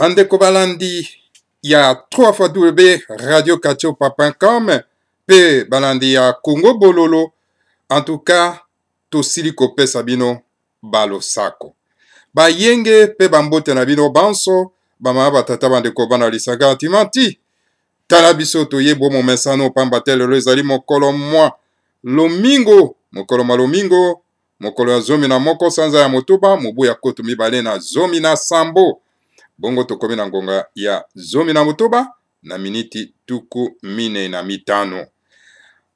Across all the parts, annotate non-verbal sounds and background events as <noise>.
andeko balandi ya 3 radio katiopa.com mpe balandi ya kongo bololo antuka tosili kopesa bino balosako bayenge mpe bambote na bino banso bamama batata bandeko bana lisanga antimanti tala biso toyebwa momesano pamba te lelo ezali mokolo mwa lomingo mokolo mwa lomingo mokolo ya zomi na moko sanza ya motoba mobu ya koto mibale na zomi na sambo bongo tokomi na ngonga ya zomi na motoba na miniti tuku minei na mitano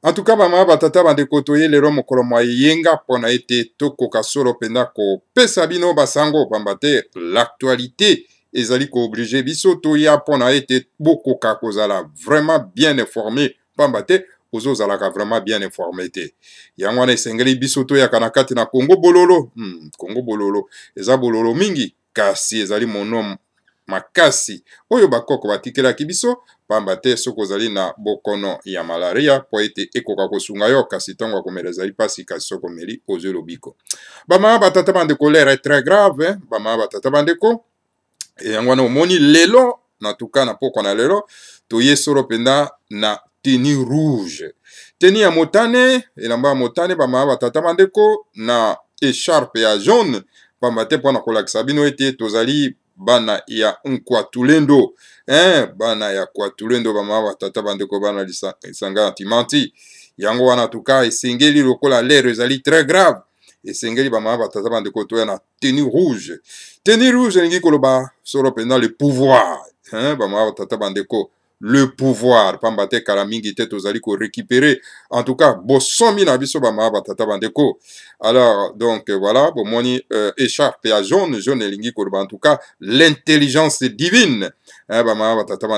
antuka bamama batata bandeko toye lelo mokolo mwa yenga mpo na ete tokoka solo mpenza kopesa bino basango pamba te l'actualité ezali kooblige biso toya mpo na ete bokoka kozala vraiment bien informé pamba te ozozalaka vraiment bien informé te yango wana esengeli biso toyaka na kati na kongo bololo hmm, kongo bololo eza bololo mingi kasi ezali monomo makasi oyo bakoko batikelaki biso pamba te soki ozali na bokono ya malaria mpo ete ekoka kosunga yo kasi ntongo ya komela ezali mpasi kasi soki omeli ozwi lobiko bamama batata bandeko lere très grave eh? bamama batata bandeko e yango wana omoni lelo na tuka na pokwa na lelo toye solo mpenza na teni rouge teni ya motane elamba ya motane bamama batata bandeko na echarpe ya jaune pamba te mpona kolakisa bino ete tozali bana ya nkuatulendo eh, bana ya kuatulendo bamama batata bandeko bana lisanga ya timanti yango wana tuka esengeli lokola lere ezali très grave esengeli bamama batata bandeko toya na tenue rouge tenue rouge elingi koloba solo mpenza le pouvoir eh, bamama batata bandeko le pouvoir Pambate te était aux Aliko récupérer en tout cas bosomi na biso ma batata bandeko alors donc euh, voilà bomoni euh, écharpe ya jaune jaune elingi en tout cas l'intelligence divine hein, bamaya batata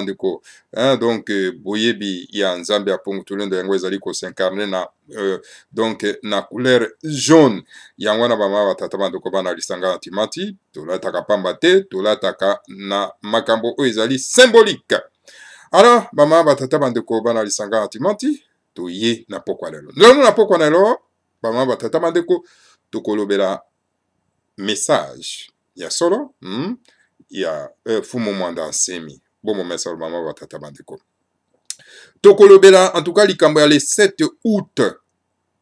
hein, donc euh, boyebi ya zambia ya de ko ezali kosincarne na euh, donc na couleur jaune Yangwana wana batatabandeko batata bandeko bana lisanga timati taka Pambate, tola taka na makambo oyo symbolique alors bamama batata bandeko bana lisanga na timanti toye na pokwa lelo nzongo na pokwa na lelo bamama batata bandeko tokolobela message ya solo mm, ya eh, fumo mwanda nsemi bomo mesalo bamama batata bandeko tokolobela en tout cas likambo ya le 7 août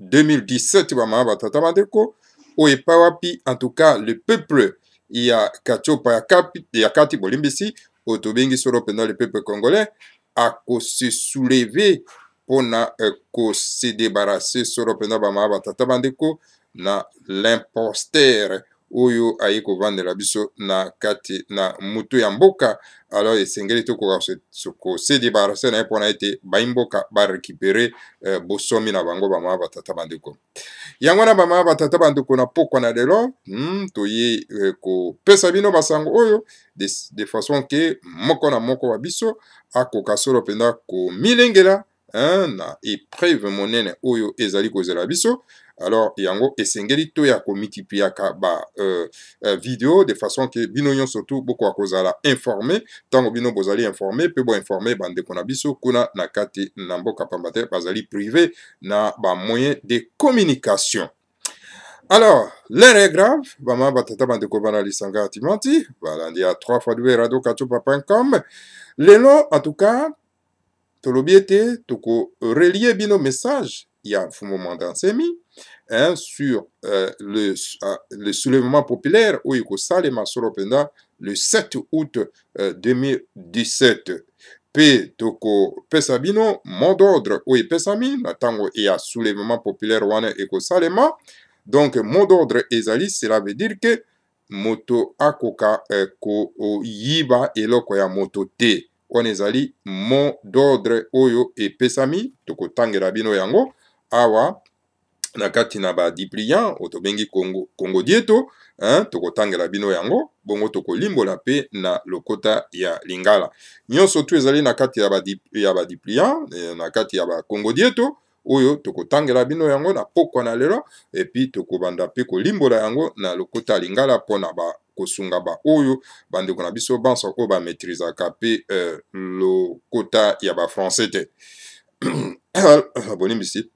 2017 bamama batata bandeko oyo epai wapi en tout cas le peuple ya katiopa ya kati bolimbisi oyo tobengi solo mpenza le peuple congolais akose souleve mpona eh, kose débarrase solo mpenza bamama batata bandeko na l'impostere oyo aye kovandela biso na kati na mutu ya mboka alors esengeli tokoka kosedebarase na ye mpona ete bai mboka barekipere eh, bosomi na bango bamama batata bandeko yango wana bamama batata bandeko na pokwa na lelo mm, toye eh, kopesa bino basango oyo de, de façon ke moko na moko wa biso akoka solo mpenza komilengela na epreuve monene oyo ezali kozela biso alors yango esengeli toya komultipliaka ba euh, euh, video de façon ke bino nyonso tu bokoka kozala informe ntango bino bozali informe mpe boinforme bandeko na biso kuna na kati na mboka pamba te bazali privé na bamoyen de communication alors l'heure est grave bamama batata bandeko bana lisanga ya timanti balandi ya 3 fois dw radio katupa com lelo en tout cas tolobi ete tokorelie bino message ya mfumo mwandansemi hein, sur euh, le, euh, le, soulèvement populaire au Ikosale Masoropenda le 7 août 2017. Euh, mpe tokopesa bino mot d'ordre oyo epesami na ntango ya soulèvement populaire wana ekosalema donc mot d'ordre ezali cela veut dire ke moto akoka eh, koyiba eloko ya moto te wana ezali mot d'ordre oyo epesami tokotangela bino yango awa na kati na badipliant oyo tobengi congo, congo dieto tokotangela bino yango bongo tokolimbola mpe na lokota ya lingala nyonso tu ezali na kati ya badipliant eh, na kati ya bacongo dieto oyo tokotangela bino yango na pokwa na lelo epi tokobanda mpe kolimbola yango na lokota ya lingala mpona ba kosunga baoyo bandeko na biso bansa oyo bametrizaka mpe euh, lokota ya bafrançais te <coughs> bonimbisi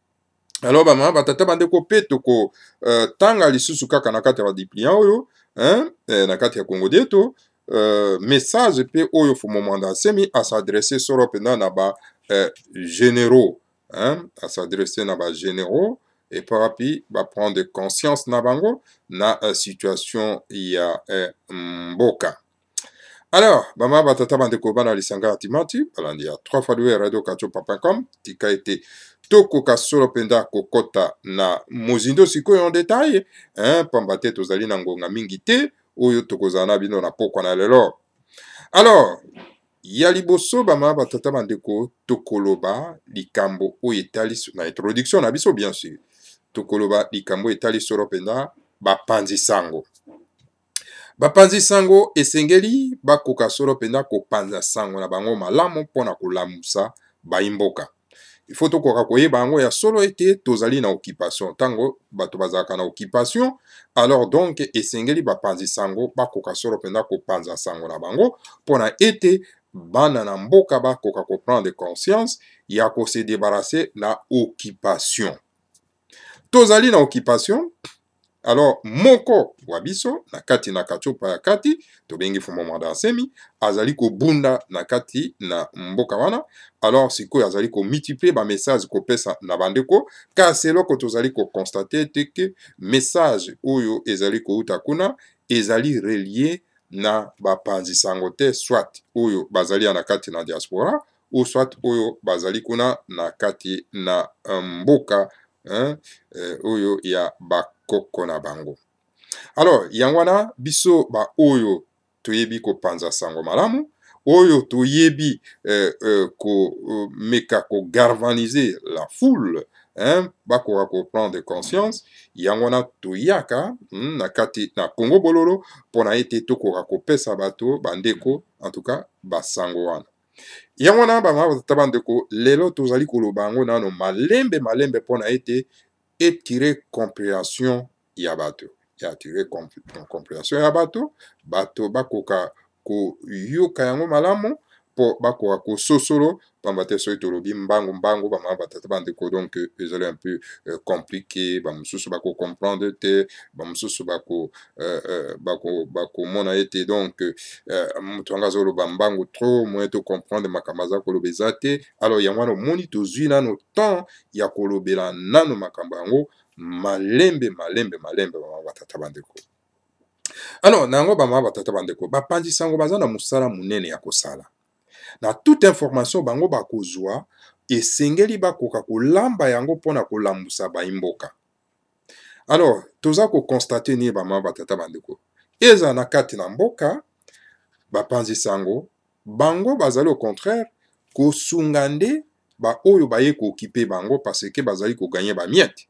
alors bamama batata bandeko mpe tokotanga euh, lisusu kaka na kati ya badiplia oyo eh, na kati ya congo deto euh, message mpe oyo fumomanda asemi asadresse solo mpenza na bagénéraux euh, asadresse na bagénéraux epapi baprendre conscience na bango na situation ya mboka alors bamama batata bandeko bana lisanga ya timati balandi ya 3 fois radio katiopa com tika ete tokoka solo mpenza kokɔta na mozindo sikoyo en detail pamba te tozali na ngonga mingi te oyo tokozala na bino na pokwa na lelo alors ya liboso bamama batata bandeko tokoloba likambo oyo etali na introduction na biso bien sûr tokoloba likambo etali solo mpenza bapanzi sango bapanzi sango esengeli bakoka solo mpenza kopanza sango na bango malamu mpona kolamusa bayimboka ifo tokoka koyeba yango ya solo ete tozali na occupation ntango bato bazalaka na occupation alors donc esengeli bapanzi sango bakoka solo mpenza kopanza sango na bango mpona ete bana na mboka bakoka koprendre conscience ya kose débarrasser na occupation tozali na occupation alors moko wa biso na kati na katiopa ya kati tobengi fumamwanda ya nsemi azali kobunda na kati na mboka wana alors sikoyo azali komultiplie bamessage kopesa na bandeko kasi eloko tozali kokonstate ete ke message oyo ezali kouta kuna ezali relie na bapanzi-sango te soit oyo bazali ya na kati na diaspora ou soit oyo bazali kuna na kati na euh, mboka hein, eh, oyo ya bak koko na bango alors yango wana biso baoyo toyebi kopanza sango malamu oyo toyebi eh, eh, komeka euh, kogalvanize la foule bakoka koprendre conscience yango wana toyaka mm, na kati na kongo bololo mpona ete tokoka kopesa bato bandeko en tout cas basango wana yango wana bamama batata bandeko lelo tozali koloba yango nano malembe malembe mpona ete etire compréhension ya bato ya atire compréhension ya bato bato bakoka koyoka yango malamu mpo bakoka kososolo pamba te soki tolobi mbangu mbangu bamama batata bandeko donc ezali un peu euh, compliqué bamosusu bakocomprendre te bamosusu bakomona euh, euh, ete donc euh, moto yango azoloba mbangu tro moye tocomprendre makambo aza koloba eza te alors yango wana omoni tozwi nano temps ya kolobela nano makambo yango malembe malembe malembe bamama batata bandeko alors na yango bamama batata bandeko bapanzi sango baza na mosala monene ya kosala na toute information bango bakozwa esengeli bakoka kolamba yango mpona kolambusa bayimboka alors toza kokonstate nini bamama batata bandeko eza na kati na mboka bapanzi sango bango bazali au contraire kosunga nde baoyo baye kokipe bango parce ke bazali koganye bamiete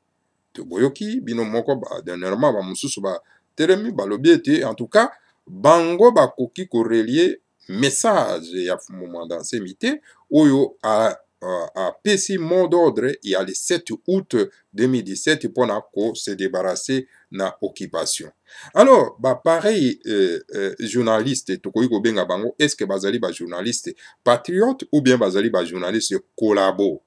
toboyoki bino moko dernièrement bamosusu batelemi balobi ete en tout cas bango bakoki korelie message ya moment d'ansemité oyo apesi mot d'ordre ya le 7 août 2017 mpona kose débarrasse na occupation alors bapareil euh, euh, journaliste tokoki kobenga bango estce bazali bajournaliste patriote ou bien bazali bajournaliste collabo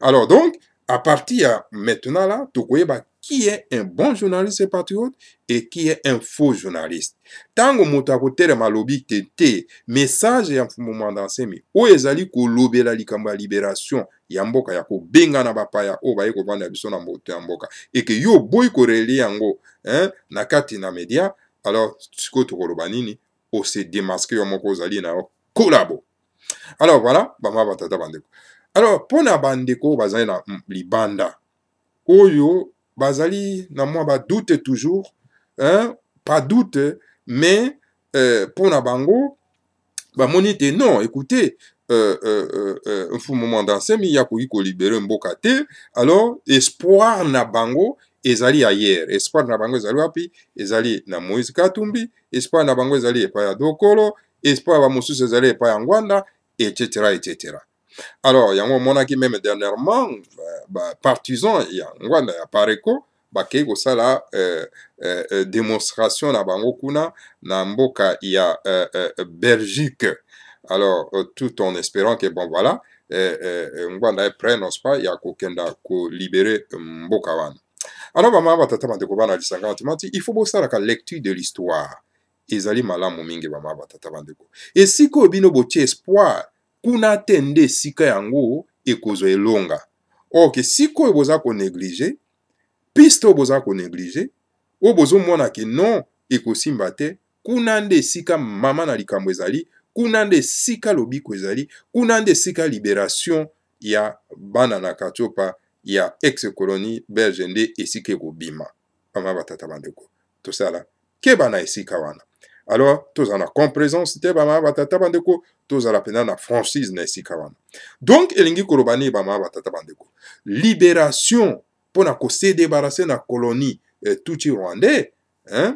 alors donc à partir ya maintenant là tokoyeba qui est un bon journaliste patriote et qui est un faux journaliste ntango moto akotelema alobi tete message ya mfumu ndansemi oyo ezali kolobela likambo ya libération ya mboka ya kobengana bapaya oyo baye kobanda biso na moto ya mboka eke yo oboyi korelie yango eh, na kati na media alors sikoyo tokoloba nini ose démaske yo moko ozali na yo kolabo alors voilà bamwa batata bandeko alors mpo na bandeko oyo bazali na hmm, libanda oyo bazali na mwa badoute toujours hein, pas doute mais mpo euh, na bango bamoni ete non écoutez euh, euh, euh, mfumu euh, mandansemi ya koki kolibere mboka te alors espoir na bango ezali ayere espoir na bango ezali wapi ezali na moïse katumbi espoir na bango ezali epai ya dokolo espoir bamosusu ezali epai ya ngwanda etc etc alors yango omonaki meme dernièrement bapartisan ba, ya ngwanda ya pareko bakei kosala euh, euh, euh, démonstration na bango kuna na mboka ya euh, euh, belgique alors euh, tout en espérant que bon voilà euh, euh, ngwanda epre nonce pas ya kokenda kolibere mboka wana alors bamama batata bandeko bana lisanga batima ti il faut bosalaka lecture de l'histoire ezali malamu mingi bamama batata bandeko esika oyo bino botie espoir kuna te nde esika yango ekozwa elonga orke sikoyo boza koneglige piste oyo boza koneglige oyo bozomona ke non ekosimba te kuna nde esika mama na likambo ezali kuna nde esika lobiko ezali kuna nde esika liberation ya bana na katiopa ya ex-colonie belge nde esika ekobima bama batata bandeko tosala keba na esika wana alors toza na compresence te bamama batata bandeko tozala mpenza na franchise na esika wana donc elingi koloba nini bamama batata bandeko libération mpo na kosedebarase na colonie eh, tuti rwandais hein?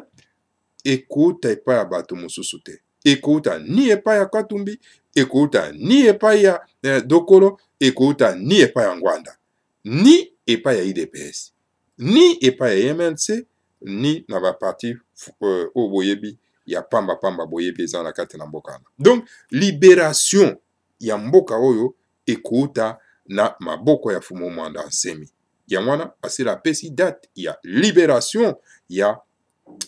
ekouta epai ya bato mosusu te ekouta ni epai ya katumbi ekouta ni epai ya eh, dokolo ekouta ni epai ya ngwanda ni epai ya idps ni epai ya mnc ni na baparti oyo euh, boyebi ya pamba pamba boye mpe eza na kati na mboka wana donc libération ya mboka oyo ekouta na maboko ya fumu mwanda nsemi yango wana asila apesi date ya libération ya,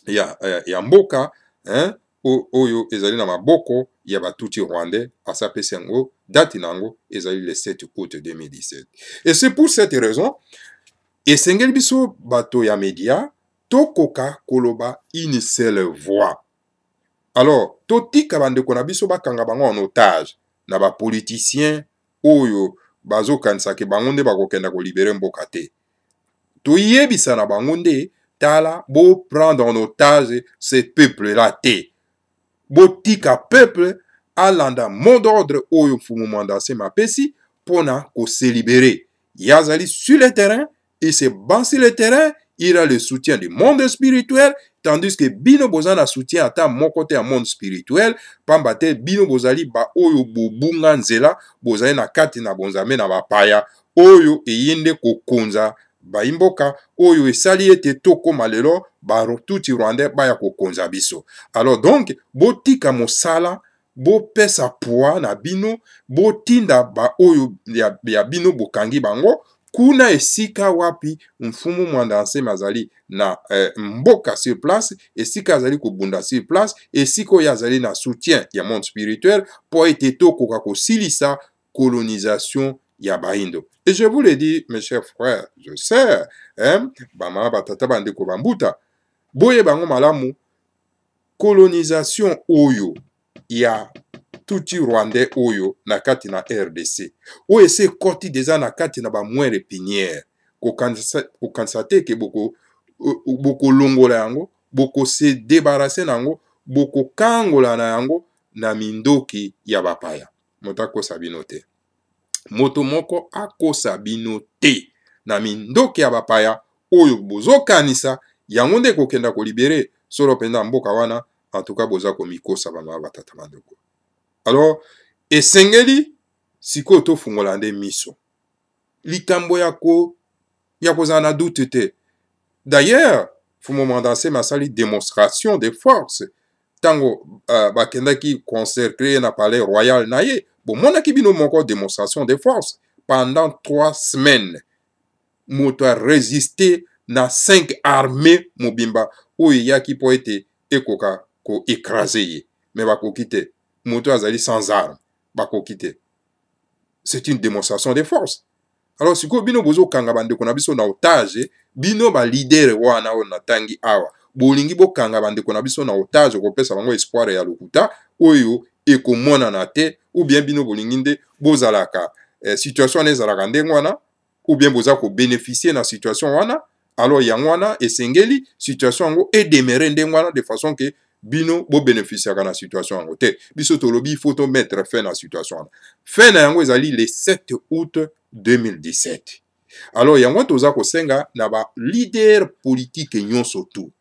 ya, ya, ya mboka hein, oyo ezali na maboko ya batuti rwandais asa apesi yango date na yango ezali le 7 août 2017 et c'est pour cette raison esengeli biso bato ya media tokoka koloba une seule voix alors totika bandeko na biso bakanga bango en otage na bapolitisien oyo bazokanisaka bango nde bakokenda kolibere mboka te toyebisa na bango nde tala boprendre en otage ce peuple la te botika peuple alanda mot d'ordre oyo mfumu mwanda asema apesi mpo na koselibere ye azali sur le terrain il se bat sur le terrain il a le soutien du monde spirituel tandis ke bino boza na soutien ata moko te ya monde spirituel pamba te bino bozali baoyo bobunga nzela bozali na kati na bonzambe na bapaya oyo eye nde kokonza bayimboka oyo esali ete tokóma lelo batuti rwandais baya kokonza biso alors donc botika mosala bopesa poa na bino botinda baoyo ya, ya bino bokangi bango kuna esika wapi mfumu mwanda ansema azali na eh, mboka sur place esika azali kobunda sur place esika oyo azali na soutien ya monde spirituel mpo ete tokoka kosilisa colonisation ya baindo et je vous le dis mes chers frères je sœurs bamama batata bandeko bambuta boye bango malamu colonisation oyo ya batuti rwandais oyo na kati na rdc oyo esekɔti deja na kati na bamwere piniere kokanisa te ke euh, bokolongola yango bokose debarase na yango bokokangola na yango na mindoki ya bapaya moto akosa bino te moto moko akosa bino te na mindoki ya bapaya oyo bozokanisa yango nde kokenda kolibere solo mpenza mboka wana antuka boza komikosa bamama batata bandeko alors esengeli sikoyo tofungola nde miso likambo ya ko ya kozala na dute te d'ailleurs fumomanda nsema asali démonstration de force ntango uh, bakendaki consacre ye na palais royal na ye bomonaki bino moko démonstration de force pendant trois semaines moto arésiste na cinq armée mobimba oyo eyaki mpo ete ekoka koekrase ye me bakoki te moto azali sans arme bakoki te c'est une démonstration de force alors sikoyo bino bozokanga bandeko na biso na otage bino balidere wana oyo natangi awa bolingi bokanga bandeko na biso na otage kopesa bango espoir ya lokuta oyo ekomonana te ou bien bino bolingi nde bozalaka eh, situation wana ezalaka ndenge wana ou bien boza kobénéficie na situation wana alors yango wana esengeli situation yango edemere ndenge wana de façon ke bino bobénéficiaka na situation yango te biso tolobi ifo tomettre fin na situation wana fin na yango ezali le 7 août 2017 alors yango toza kosenga na balider politike nyonso tu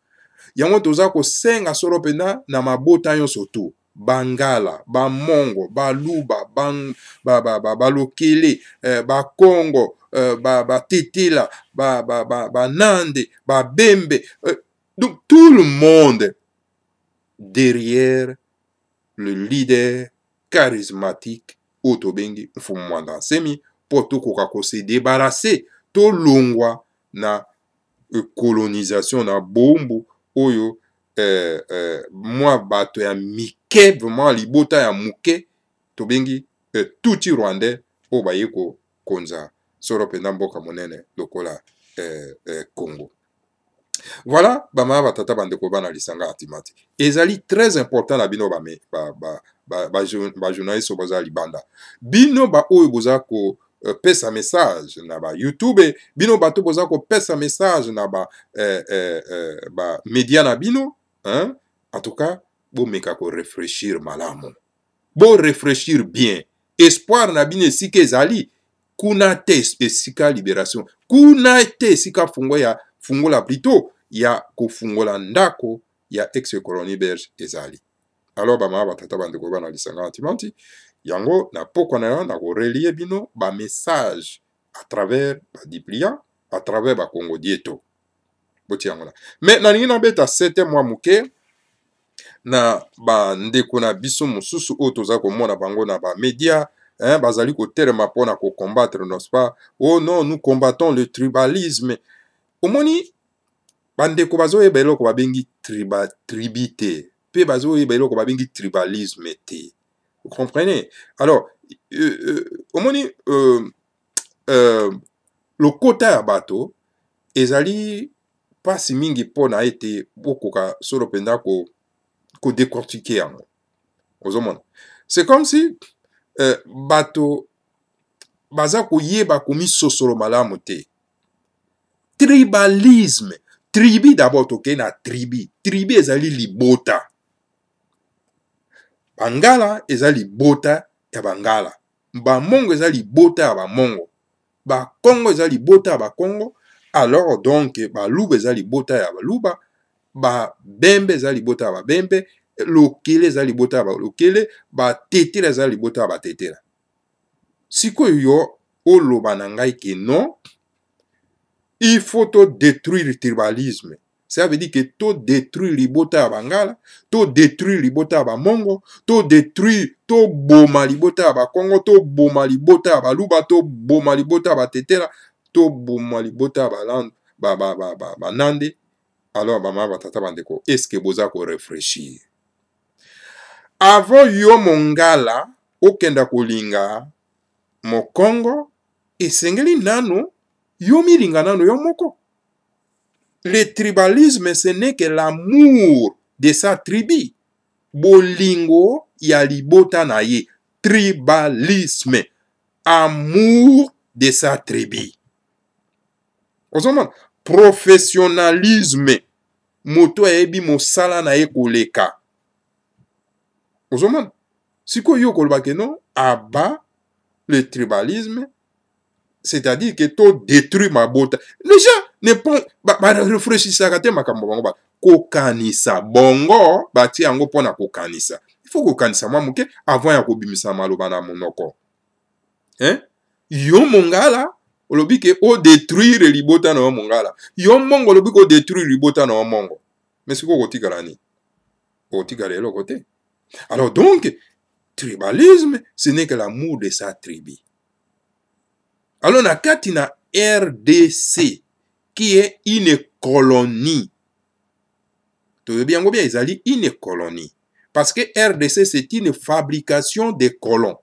yango toza kosenga solo mpena na mabota nyonso tu bangala bamongo baluba balokele ba, ba, ba, ba eh, bakongo eh, batetela ba, ba, ba, banande babembe eh, donc tout le monde derrière le leader charismatique oyo tobengi mfumu wa ndansemi mpo tokoka kosedebarase tolongwa na colonisation na bombu oyo eh, eh, mwa bato ya mike vraimen libota ya moke tobengi eh, tuti rwandais oyo baye kokonza soro mpenza mboka monene lokola eh, eh, congo voilà bamama batata bandeko bana lisanga ya tima te ezali très important na bino bajournaliste oyo bazala libanda bino baoyo boza kopesa euh, message na bayoutube bino bato boza kopesa message na bamedia euh, euh, na bino en tout cas bomeka korefreshir malamu borefreshir bien espoir na bino esika ezali kuna te esika libération kuna te esika fungo ya fungola plutôt ya kofungola ndako ya ex colonie belge ezali alors bamama batata bandeko bana lisanga antimanti yango na pokwa na yo na korelie bino bamessage à travers badiplia à travers bakongo dieto botia yango na me nalingi nabeta sete mwa moke na bandeko na biso mosusu oyo toza komona bango na bamédia bazali kotelema mpona kocombattre n'est-ce pas oh non nous combattons le tribalisme omoni bandeko bazoyeba eloko babengi triba tribi te mpe bazoyeba eloko babengi tribalisme te comprene alors euh, euh, omoni euh, euh, lokota ya bato ezali mpasi mingi mpona ete okoka solo mpenza kodecortike ko yango ozomona c'est comme si euh, bato baza koyeba komisosolo malamu te tribalisme tribi d'abord tokei na tribi tribi ezali libota bangala eza libota ya bangala bamongo eza libota ya bamongo bakongo eza libota ya bakongo alors donc baluba eza libota ya baluba babembe eza libota ya babembe lokele eza libota ya balokele batetela eza libota ya batetela sikoyo yo oloba na ngai ke non il faut to détruire tribalisme ça veut dire que to détruire libota ya bangala to détruire libota ya bamongo to détruire toboma libota ya bakongo toboma libota ya baluba toboma libota ya batetela toboma libota ya balande banande alors bamama batata bandeko eske boza korefreshir avant yo mongala okenda kolinga mokongo esengeli nanu yo milingana no yo moko le tribalisme ce n'est que l'amour de sa tribu bolingo ya libota na ye tribalisme amour de sa tribu ozomona professionnalisme moto ayebi mosala na ye koleka ozomona sikoyo yo kolobake non aba le tribalisme c'est-à-dire que to détruit mabota les gens ne pon barefreshissaka te makambo bango ba kokanisa bongo batie yango mpona kokanisa ifo kokanisa mwa moke avant ya kobimisa maloba na monoko hein? yo mongala olobi ke odétruire libota na yo mongala yo mbongo olobi ke odétruire libota na yo mbongo me sikoyo okotikala nini okotikala eloko te alors donc tribalisme ce n'est que l'amour de sa tribu alo na kati na rdc kie ine colonie toyebi yango bien ezali ine colonie parce que rdc c'est une fabrication de colon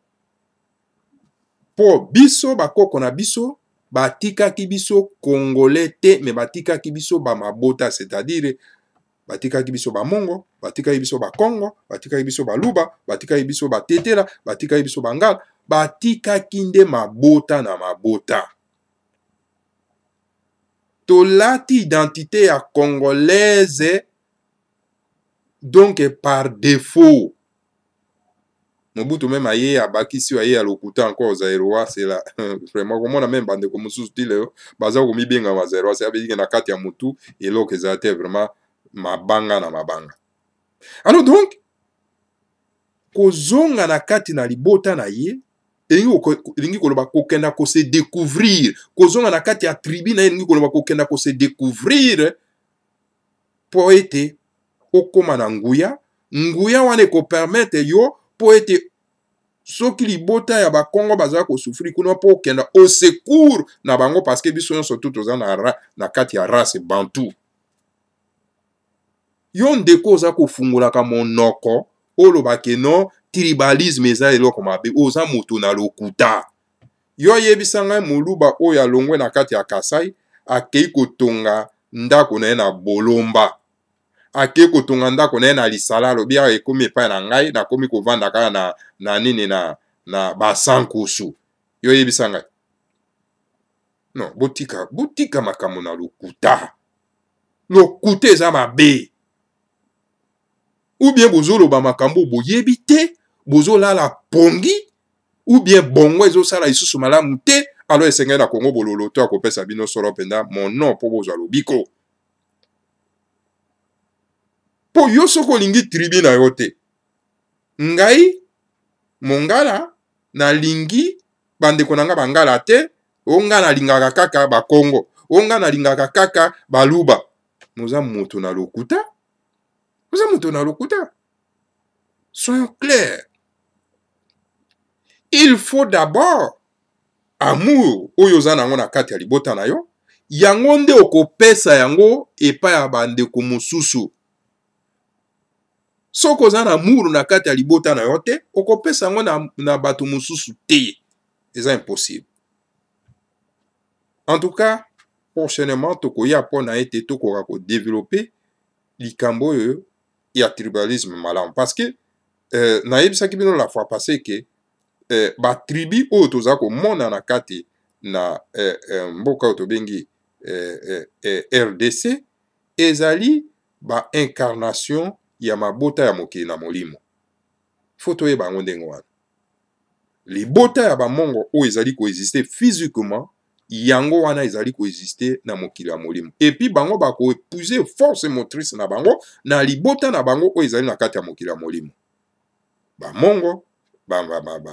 mpo biso bakoko na biso batikaki biso congolais te me batikaki biso bamabota c'est-à-dire batikaki biso bamongo batikaki biso bakongo batikaki biso baluba batikaki biso batetela batikaki biso bangala batikaki nde mabota na mabota tolati identité ya congolaise donc par défaut mobutu meme aye abakisi aye alokuta encore zaeroa sela <laughs> vraiment komona meme bandeko mosusu ti lelo baza komibenga mazaeroa se abedike na kati ya motu eloko ezala te vraiment mabanga na mabanga alors donc kozonga na kati na libota na ye elingi koloba kokenda kosedécouvrir kozonga na kati ya tribi na ye elingi koloba kokenda kosedécouvrir mpo ete okóma na nguya nguya wana ekopermetre yo mpo ete soki libota ya bakongo bazala kosufri kuna mpo okenda au secour na bango parceke biso nyonso tu toza na, na kati ya race bantu yo ndeko oza kofungolaka monoko olobake no tribalisme eza eloko mabe oza moto na lokuta yo ayebisa ngai moluba oyo alongwe na kati ya kasai akei kotonga ndako na ye na bolomba akei kotonga ndako na ye na lisala alobi aka ekomi epai na ngai nakomi kovanda kaka na, na nini na, na basankusu yo oyebisa ngai non botika botika makambo na lokuta lokuta eza mabe ou bien bozoloba makambo boyebi te bozolala pongi ou bien bongo ezosala lisusu malamu te alors esengeli na kongo bololo to akopesa bino solo mpenza mono mpo bozwa lobiko mpo yo soki olingi tribi na yo te ngai mongala nalingi bandeko na nga bangala te onga nalingaka kaka bakongo onga nalingaka kaka baluba noza moto na lokuta oza moto na lokuta soyons clairs il faut d'abord amour oyo oza nango na kati ya libota na yo yango nde okopesa yango epai ya bandeko mosusu soki oza na muru na kati ya libota na yo te okopesa yango na, na bato mosusu te eza impossible en tout cas prochainement tokoya mpo na ete tokoka kodevelope likambo oyo ya tribalisme malamu parceke eh, nayebisaki bino la fois passé ke eh, batribi oyo toza komona na kati na eh, eh, mboka oyo tobengi eh, eh, eh, rdc ezali baincarnation ya mabota ya mokili na molimo fo toyeba yango ndenge wana libota ya bamongo oyo ezali koexiste physiquement yango wana ezali koexiste na mokili ya molimo epi bango bakoepuse force motrice na bango na libota na bango oyo ezali na kati ya mokili ya molimo bamongo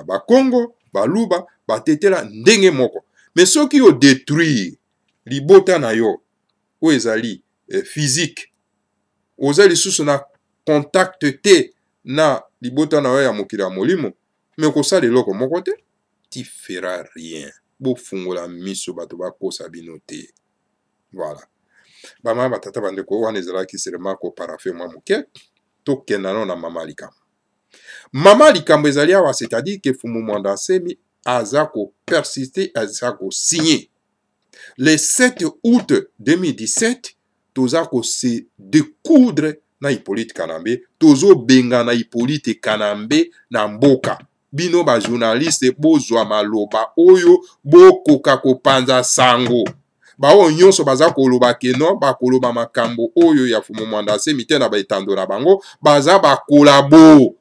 bakongo baluba batetela ndenge moko me soki odetruire libota na yo oyo ezali eh, physique oza lisusu na contacte te na libota na yo ya mokili ya molimo me okosala eloko moko te tu fera rien bofungola miso bato bakosa bino te voilà bamama batata bandeko wana ezalaki selema koparafe mwa moke tokenda no na mama likambo mama likambo ezali awa c'est-à-dire ke fumu mwanda asemi aza kopersiste aza kosigne le 7 août 2017 toza kose decoudre na hippolyte kanambe tozobengana hippolyte kanambe na mboka bino bajournaliste bozwa maloba oyo bokoka kopanza sango baoyo nyonso baza koloba keno bakoloba makambo oyo ya fumomwanda se mite na baetando na bango baza bakolabo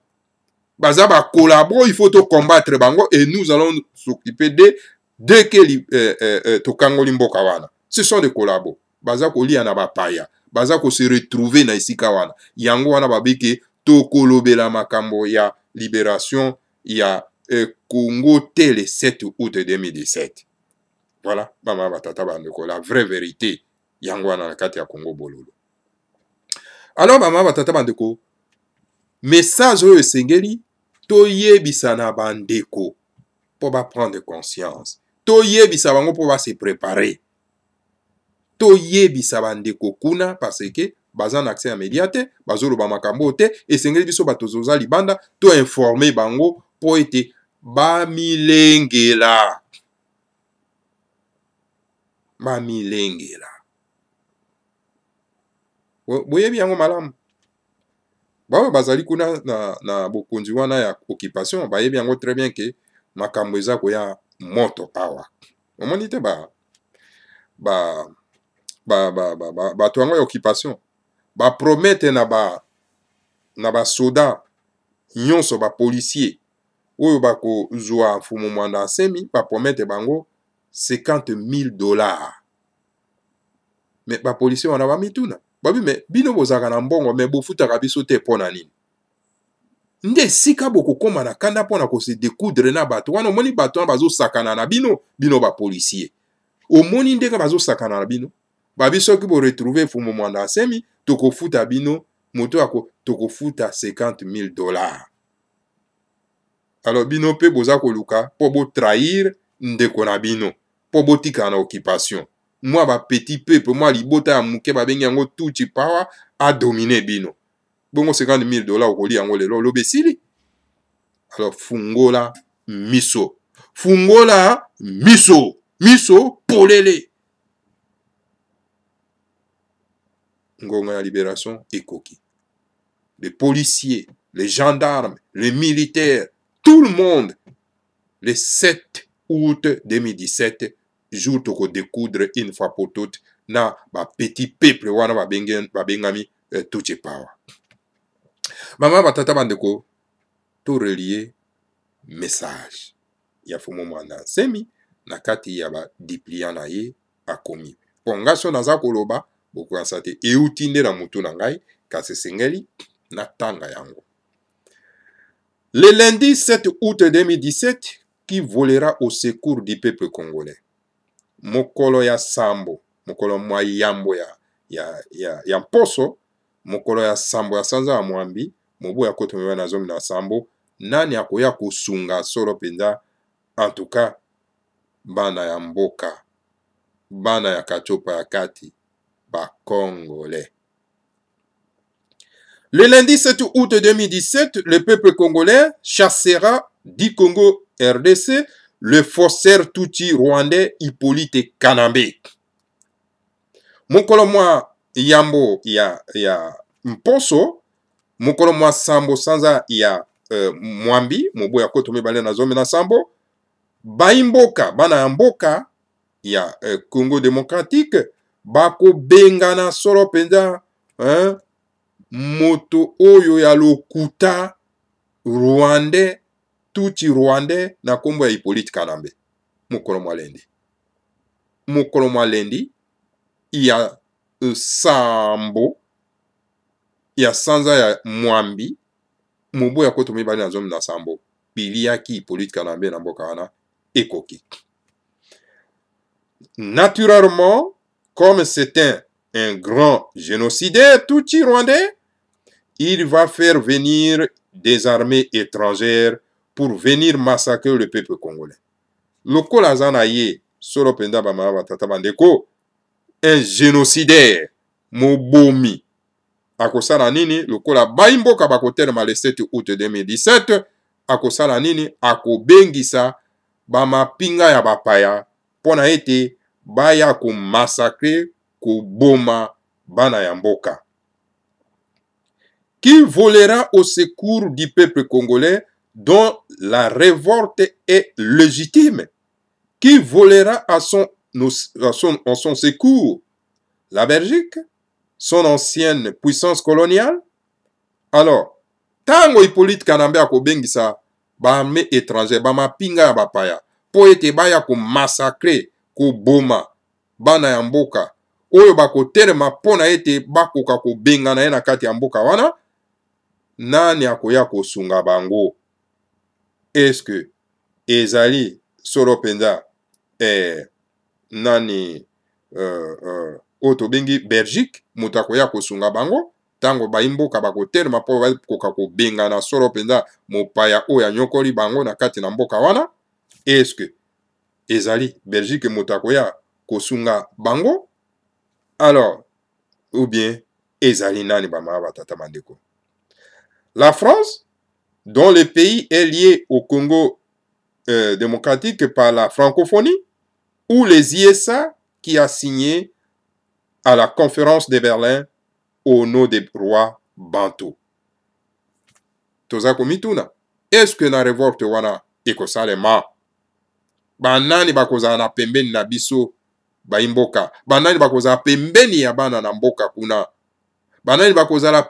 baza bakolabo il faut tocombattre bango et nous allons s'occuper de dès que eh, eh, eh, tokangoli mboka wana ce sont des kolabo baza kolia na bapaya baza kose retrouve na esika wana yango wana babiki tokolobela makambo ya libération ya euh, congo te le 7 août 2017 voilà bamaya batata bandeko la vraie vérité yango wana na kati ya congo bololo alors bamaya batata bandeko message oyo esengeli toyebisa na bandeko mpo baprendre conscience toyebisa bango mpo base prépare toyebisa bandeko kuna parce ke baza na accès ya media te bazoloba makambo te esengeli biso bato toza libanda toinforme bango mpo ete bamilengela bamilengela boyebi yango malamu baoyo bazali kuna na, na bokonzi wana ya occupation bayebi yango très bien ke makambo eza koya moto awa omoni te ba ba bato yango ya occupation bapromete na ba na basoda nyonso bapolisier oyo bakozwa mfumu mwanda asemi bapromete bango 50 dollars me bapolisie wana bamituna babi me bino bozalaka na mbongo me bofutaka biso te mpo na nini nde esika bokokóma na kanda mpo na kose découdre na bato wana omoni bato wana bazosakana na bino bino bapolisier omoni ndenge bazosakana na bino babi soki boretrouve mfumu mwanda asemi tokofuta bino moto yako tokofuta 50 000 dollars alors bino mpe boza koluka mpo botrahir ndeko na bino mpo botikala na occupation mwa bapetit peuple mwa libota ya moke babengi yango tuchi power adomine bino bongo 50 000 dola okoli yango lelo olobi esili alors fungola miso fungola miso miso polele ngonga ya libération ekoki les policiers les gendarmes les militaires tout le monde le 7 août 2017 jour tokodécoudre une fois pour toutes na bapeti peuple wana babengami eh, tochepawa mama batata bandeko torelie message ya fumu mwana nsemi na kati ya badiplia na ye akomi mpo nga so naza koloba bokokanisa te euti nde na motu na ngai kasi esengeli natanga yango Le lundi 7 août 2017, qui volera au secours du peuple congolais mokolo ya sambo mokolo mwa yambo ya, ya, ya, ya mposo mokolo ya sambo ya sanza ya mwambi mobu ya koto mibale na zomi na sambo nani akoya kosunga solo mpenza antuka bana ya mboka bana ya katiopa ya kati bakongole Le lundi 7 août 2017, le peuple congolais chassera du Congo RDC le faussaire Tutsi rwandais Hippolyte Kanambe. mokolo mwa yambo ya, ya mposo mokolo mwa sambo sanza ya uh, mwambi mobu ya koto mibale na zomi na sambo baimboka bana ya mboka ya uh, congo démocratique bakobengana solo mpenza moto oyo ya lokuta rwandais tuti rwandais na nkombo ya hipolite kalambe mokolo mwa lendi mokolo mwa lendi ya nsambo e, ya sanza ya mwambi mobu ya koto mibale na zomi na nsambo biliaki hipolite kalambe na mboka wana ekoki naturellement comme c'est un, un grand génocide tuti rwandais il va faire venir des armées étrangères pour venir massacrer le peuple congolais. lokola aza na ye solo mpenza bamama batata bandeko un génocidaire mobomi akosala nini lokola bai mboka bakotelema le 7 août 2017 akosala nini akobengisa bamapinga ya bapaya mpo na ete baya komasakre koboma bana ya mboka qui volera au secours du peuple congolais dont la révolte est légitime, qui volera à son, à son, à son secours la Belgique, son ancienne puissance coloniale. Alors, tango Hippolyte Kanambe akobengisa baarme étrangère bamapinga ya bapaya mpo ete baya komasakre koboma bana ya mboka oyo bakotelema mpo na ete bakoka kobengana ye na kati ya mboka wana nani akoya kosunga bango eske ezali solo mpenza eh, nani uh, uh, oyo tobengi belgique moto akoya kosunga bango ntango bayi mboka bakotelema mpo bakoka kobengana solo mpenza mopaya oyo anyokoli bango na kati na mboka wana eske ezali belgique moto akoya kosunga bango alors ou bien ezali nani bamama batata bandeko La France, dont le pays est lié au Congo euh, démocratique par la francophonie, ou les ISA qui a signé à la conférence de Berlin au nom des rois Bantu. toza komituna eske na revolte wana ekosalema banani bakozala na pembeni na biso baimboka banani bakozala pembeni ya bana na mboka kuna banani bakozala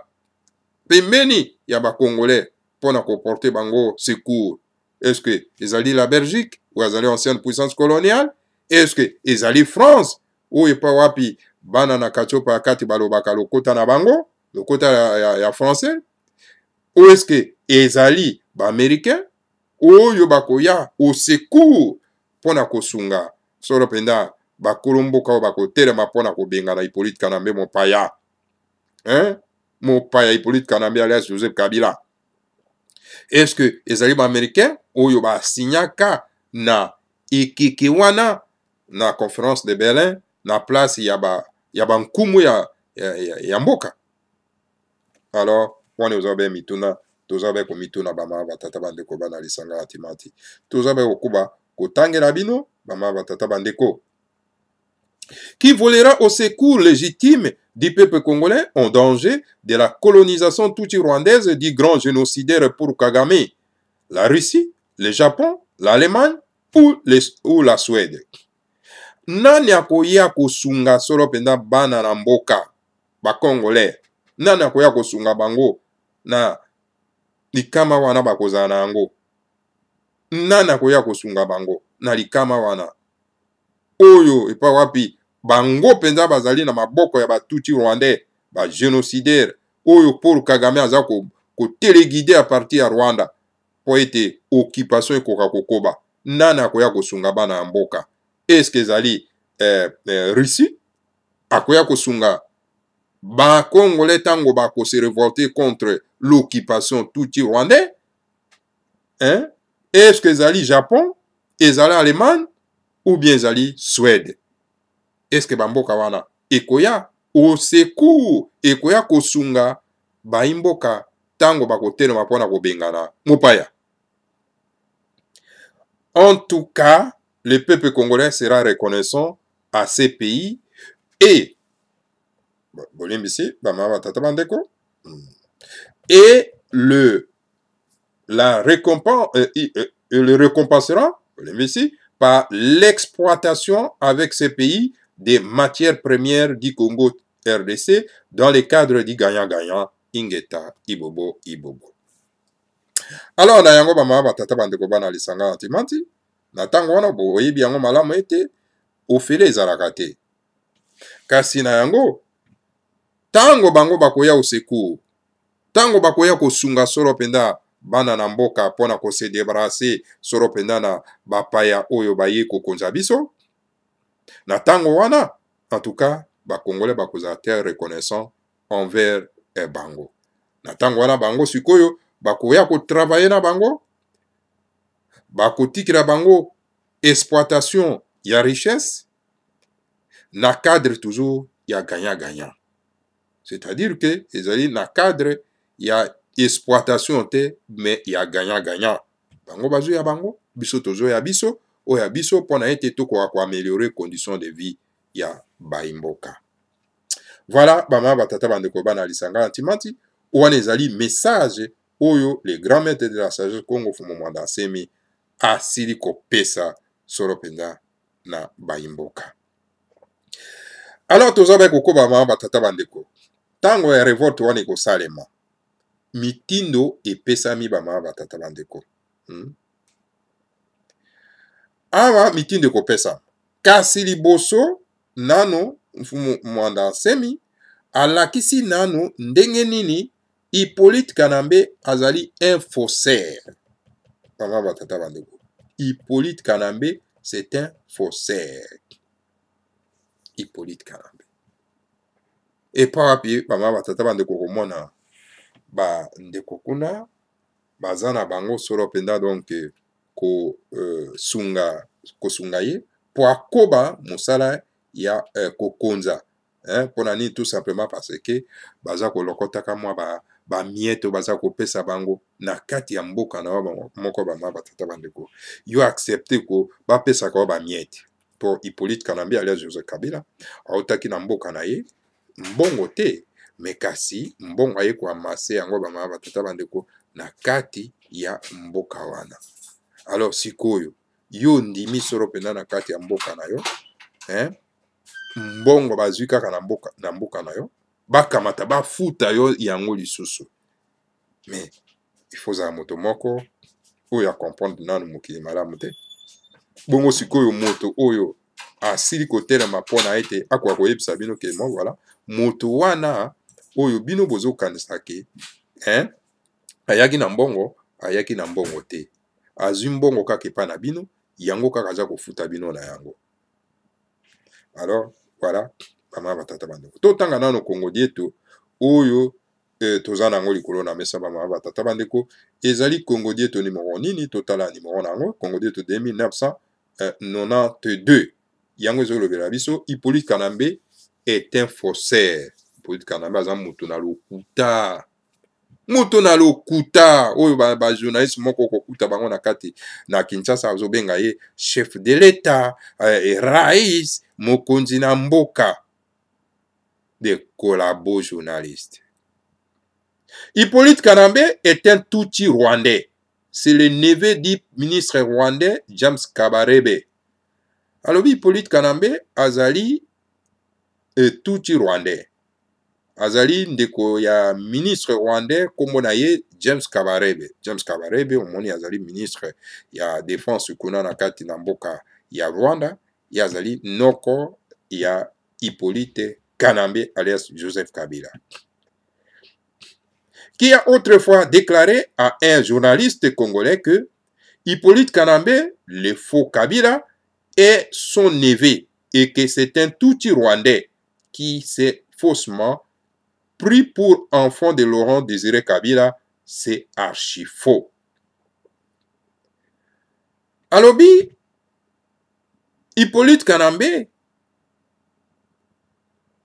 pembeni ya bakongolais mpo na koporte bango secour eske ezali la belgique oyo azali ancienne puissance coloniale eske ezali france oyo epa wapi bana na katiopa ya kati balobaka lokota na bango lokota ya, ya, ya français oyo eske ezali baaméricain oyo bakoya au secour mpo na kosunga solo mpenza bakolo mboka oyo bakotelema mpo na kobengana hippolyte kanambe mopaya hein mon paya Hippolyte Kanambe alias Joseph Kabila eske ezali baaméricain oyo basinyaka na ekeke wana na conférence de berlin na place ya, ba, ya bankumu ya, ya, ya, ya mboka alors wana oza be mituna toza be komituna bamama batata bandeko bana lisanga ya timati toza be kokuba kotangela bino bamama batata bandeko qui volera au secours légitime du peuple congolais en danger de la colonisation tutsi-rwandaise du grand génocidaire pour Kagame, la Russie, le Japon, l'Allemagne ou, les, ou la Suède. nani akoya kosunga solo mpenza bana na mboka congolais. nani akoya kosunga bango na likama wana bakozala na yango nani akoya bango na likama wana oyo epai wapi bango mpenza bazali na maboko ya batuti rwandais bagénocidaire oyo paul kagame aza kotelegide ko a partir ya rwanda mpo ete occupation ekoka kokoba nani akoya kosunga bana ya mboka eske ezali eh, eh, russie akoya kosunga bakongole ntango bakose revolte contre l'occupation tuti rwandais eske ezali japon ezali allemagne ou bien ezali swede eske bamboka wana ekoya osecour ekoya kosunga bayi mboka ntango bakotelema mpona kobengana mopaya en tout cas le peuple congolais sera reconnaissant à ces pays et bolimbisi bamama batata bandeko hmm, et le la récompense euh, euh, le récompensera bolimbisi par l'exploitation avec ces pays des matières premières du Congo RDC dans le cadre du gagnant-gagnant Ingeta Ibobo Ibobo. Alors na yango bamama batata bandeko bana lisanga na timanti na tango wana boyebi yango malamu ete ofele kasi na yango tango bango bakoya tango tango bakoya kusunga solo penda. bana na mboka mpo na kosedebrase solo mpenza na bapaya oyo baye kokonza biso na ntango wana en tout cas bakongole bakozala te reconnaissant envers e bango na ntango wana bango sikoyo bakoya kotravaye na bango bakotikela bango exploitation ya richesse na cadre toujours ya gagnant gagnant c'est-à-dire ke ezali na cadre ya exploitation te me ya gagnant gagnant bango bazoya bango biso tozoya biso oyo ya biso mpo na ete tokoka koameliore condition de vie ya baimboka voilà bamama batata bandeko bana lisanga na ntimanti wana ezali message oyo le grand maître de la sagesse congo fumo mwanda asemi asili kopesa solo mpenza na baimboka alors toza bai kokoba mama batata bandeko ntango ya revolte wana ekosalema mitindo epesami bamama batata bandeko hmm? awa mitindo ekopesama kasi liboso nano mwanda nsemi alakisi nano ndenge nini hippolyte kanambe azali un faussaire mama batata bandeko hippolyte kanambe c'est un faussaire hippolyte kanambe epa wapi bamama batata bandeko komona bandeko kuna baza na bango solo mpenza donk kosunga euh, kosunga ye mpo akoba mosala ya eh, kokonza mpona nini tout simplement parce ke baza kolokotaka mwa bamiete ba baza kopesa bango na kati ya mboka na yo moko bama batata bandeko yo accepte ko bapesaka yo bamiete mpo hippolyte kanambi alias joseph kabila aotaki na mboka na ye mbongo te me kasi mbongo aye koamase yango bamama batata bandeko na kati ya mboka wana alors sikoyo yo ndimi solo mpenza na kati ya mboka na yo eh? mbongo bazwi kaka na mboka na, mboka na yo bakamata bafuta yo yango lisusu me ifozala moto moko oyo akomprendre nanu mokili malamu te bongo sikoyo moto oyo asili kotelema mpo na ete akoka koyebisa bino ke mo wala moto wana oyo bino bozokanisaki eh? ayaki na mbongo ayaki na mbongo te azwi mbongo kaka epai na bino yango kaka aza kofuta bino na yango alors voilà bamama batata bandeko totanga nano kongodi eto oyo e, toza na yango likolo na mesa bamama batata bandeko ezali kongodi eto nimero nini totala nimero na yango kongodi eto 2992 yango ezolobela biso hippolyte kanambe est un faussaire politi kanambe aza moto na lokuta moto na lokuta oyo bajournaliste ba moko kokuta bango na kati na kinshasa azobenga ye chef de l'etat eh, eh rais mokonzi na mboka de collabo journaliste hippolyte kanambe est un tutsi rwandais c'est le neveu du ministre rwandais james kabarebe alobi hippolyte kanambe azali e tutsi rwandais azali ndeko ya ministre rwandais comme na ye james kabarebe james kabarebe omoni azali ministre ya défense kuna na kati na mboka ya rwanda ye azali noko ya hippolyte kanambe alias joseph kabila qui a autrefois déclaré à un journaliste congolais que Hippolyte Kanambe, le faux Kabila, est son neveu et que c'est un touti rwandais qui s'est faussement pris pour enfant de Laurent Désiré Kabila, c'est archi faux. Alobi, Hippolyte Kanambe,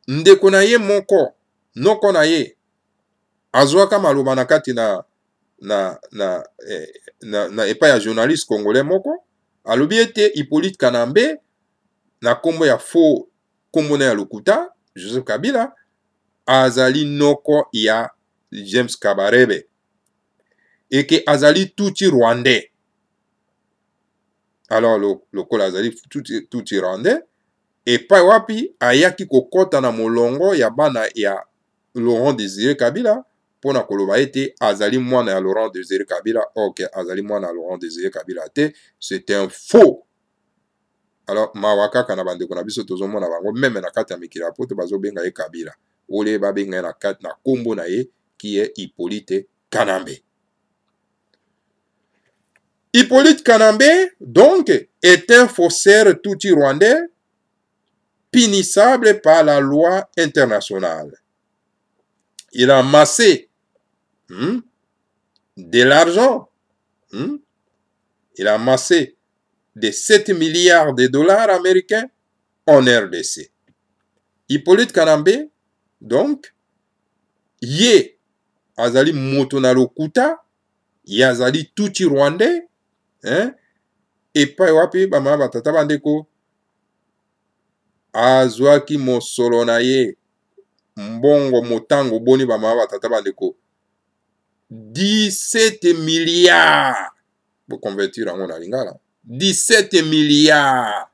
ndeko na ye moko noko na ye azwaka maloba na kati na, na, na, eh, na, na epai ya journaliste congolais moko alobi ete hippolyte kanambe na nkombo ya faux nkombo na ya lokuta joseph kabila azali noko ya james kabarebe e ke azali tuti rwandais alors lokola azali tuti, tuti rwandais epai wapi ayaki kokɔta na molongo ya bana ya laurent désiré kabila mpona koloba ete azali mwana ya laurent désiré kabila ok azali mwana ya laurent désiré kabila te c'est un faux alors mawa kaka na bandeko na biso tozomona bango meme na kati ya mikili ya poto bazobenga ye kabila oyo babenga ye na kati na nkombo na ye ki ye hippolyte kanambe hippolyte kanambe donc est un faussaire tuti rwandais punissable par la loi internationale il a amassé hmm, de l'argent hmm, il a amassé de 7 milliards de dollars américains en RDC. Hippolyte Kanambe donc ye azali moto na lokuta ye azali tuti rwandais hein? epai wapi bamama batata bandeko azwaki mosolo na ye mbongo motango oboni bamama batata bandeko 17 milliard boconvertir yango na lingala 17 milliard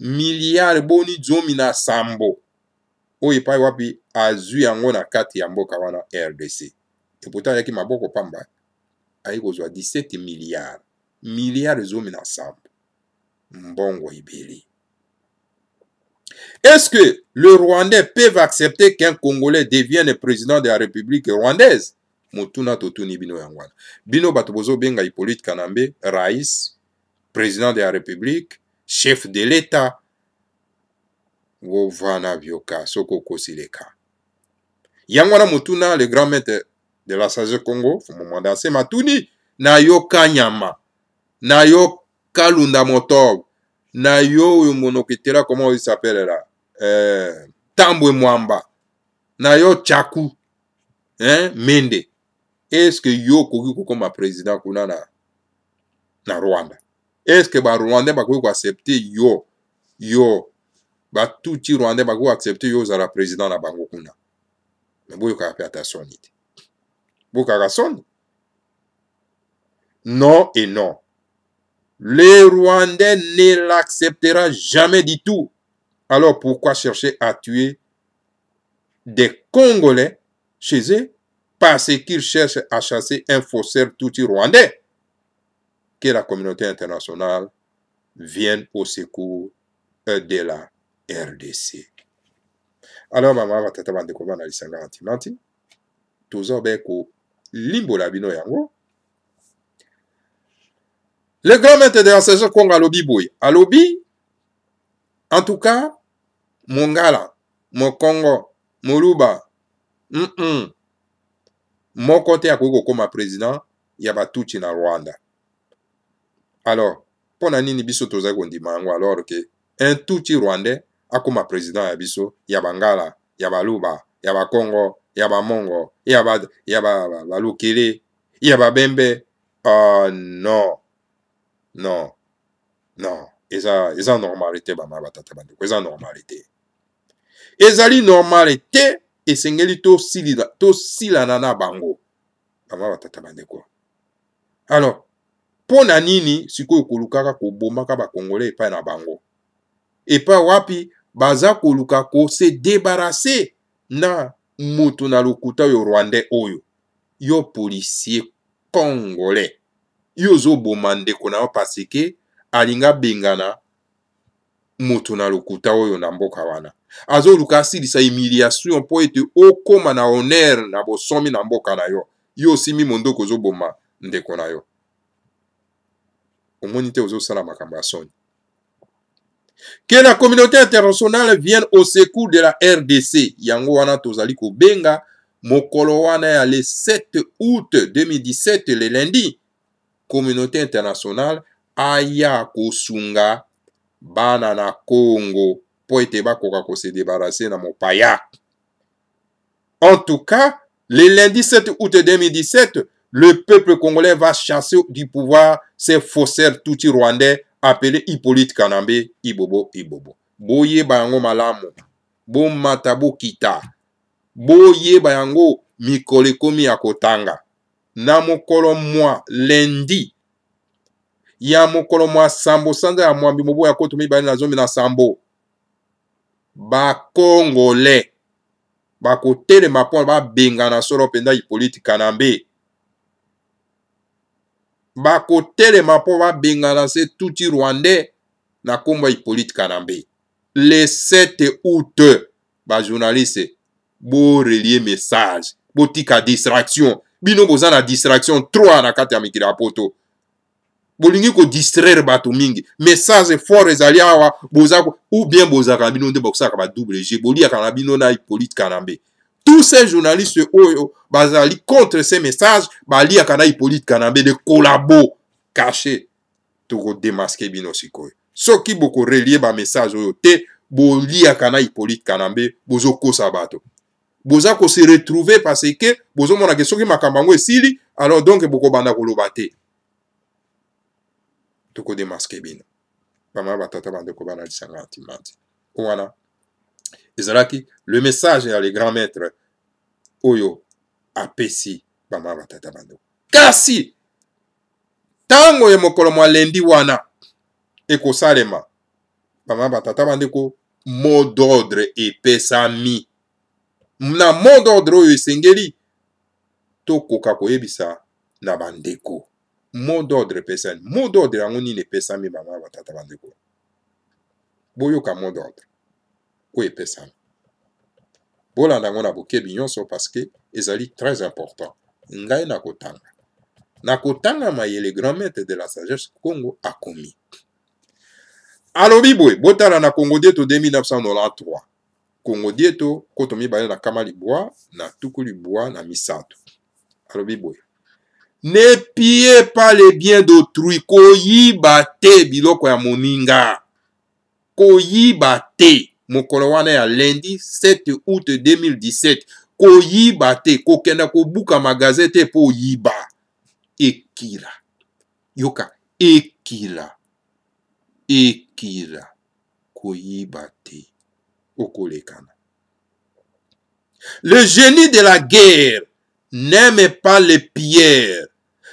milliard boni zomi na sambo oyo epai wapi azwi yango na kati ya mboka wana rdc eputa ayaki maboko pamba ayi kozwa 17 milliard milliard zomi na nsambo mbongo ebele Est-ce que le Rwandais peut accepter qu'un Congolais devienne président de la République rwandaise motuna totuni bino yango wana bino bato bozobenga hippolyte kanambe rais président de la république chef de l'état wovana vyoka soki okosi leka yango wana motuna le grand maître de la sage congo fomomanda nsema tuni nayoka nyama nayoka lunda motobe na yo oyo monoko etela koma oyo esapelela eh, tambwe mwamba na yo tyaku eh, mende eske yo okoki kokoma président kuna na, na rwanda eske barwandais bakoki koaccepte yo yo batu ti rwandais bakoaccepte yo ozala président na bango kuna me boyokaka mpe ata soni te bokaka soni non et non le rwandais ne l'acceptera jamais du tout alors pourquoi chercher à tuer des congolais chez eux parce qu'ils cherchent à chasser un faussaire tout rwandais que la communauté internationale vienne au secours euh, de la rdc alors mama batata bandeko bana lisanga ya ntimanti toza obe kolimbola bino yango le grand maître de la saison kongo alobi boye alobi en tout cas mongala mokongo moluba mm -mm. moko te akoki kokóma président ya batuti na rwanda alors mpo na nini biso tozali kondima yango alors ke un tuti rwandais akóma president ya biso ya bangala ya baluba ya bakongo ya bamongo ya balukele ba, ba, ya babembe uh, non non non eza eza normale te bama batata bandeko eza normale te ezali normale te esengeli tosilana to na bango bama batata bandeko alors mpo na nini sikoyo kolukaka kobomaka bakongole epai na bango epai wapi baza koluka kosedebarase na moto na lokuta yo rwandais oyo yo polisier congolais yo ozoboma ndeko na yo parce ke alingi abengana moto na lokuta oyo na mboka wana azoluka asilisa humiliation mpo ete okóma na honere na bosomi na mboka na yo yo osimi mondoko ozoboma ndeko na yo omoni te ozosala makambo ya soni que la communauté internationale vienne au secours de la RDC yango wana tozali kobenga mokolo wana ya le 7 août 2017 le lundi communauté internationale aya kosunga bana na congo mpo ete bakoka kose débarrasser na mopaya en tout cas le lundi 7 août 2017 le peuple congolais va chasser du pouvoir ces faussaires tuti rwandais apele hippolyte kanambe ibobo ibobo boyeba yango malamu bomata bokita boyeba yango mikolo ekomi ya kotanga na mokolo mwa lendi ya mokolo mwa sambo sanza ya mwambi mobu ya koto mibale na zomi na sambo bakongole bakotelema mpona babengana solo mpenza hippolyte kanambe bakotelema mpo babengana se tuti rwandais na nkombo ya hippolyte kanambe le 7 août bajournaliste borelie message botika distraction bino boza na distraction 3 na kati ya mikili ya poto bolingi kodistraire bato mingi message fort ezali awa boza ou bien bozalaka na bino nde bakosalaka badouble g boliaka na bino na hippolyte kanambe tous ces journalistes oyo bazali contre ces messages baliaka na hippolyte kanambe de kolabo kashe tokodemaske bino sikoyo soki bokorelie bamessage oyo te boliaka na hippolyte kanambe bozokosa bato boza kose retrouve parce ke bozomona ke soki makambo yango esili alors donc bokobanda koloba te tokodemaske bino bamaya batata bandeko banalisanga ntimanti wana ezalaki le message ya le grand maître oyo apesi bamama batata bando kasi ntango ye mokolo mwa lendi wana ekosalema bamama batata bandeko mot d'ordre epesami na mot d'ordre oyo esengeli tokoka koyebisa na bandeko mot d'ordre epesami mot d'ordre yango nini epesami bamama batata bandeko boyoka mot d'ordre oyo epesama bolanda yango na bokebi nyonso parceke ezali très important ngai nakotanga nakotanga mayele grand maître de la sagesse congo akomi alobi boye botala na congo dieto 1993 congo dieto koto mibale na kama libwa na tuku libwa na misato alobi boye ne pie pas le bien d'autrui koyiba te biloko ya moninga koyiba te mokolo wana ya lendi 7 out 2017 koyiba te kokenda kobuka magasin te mpo oyiba ekila yoka ekila ekila koyiba te okolekana le génie de la guerre n'aime pas les pierres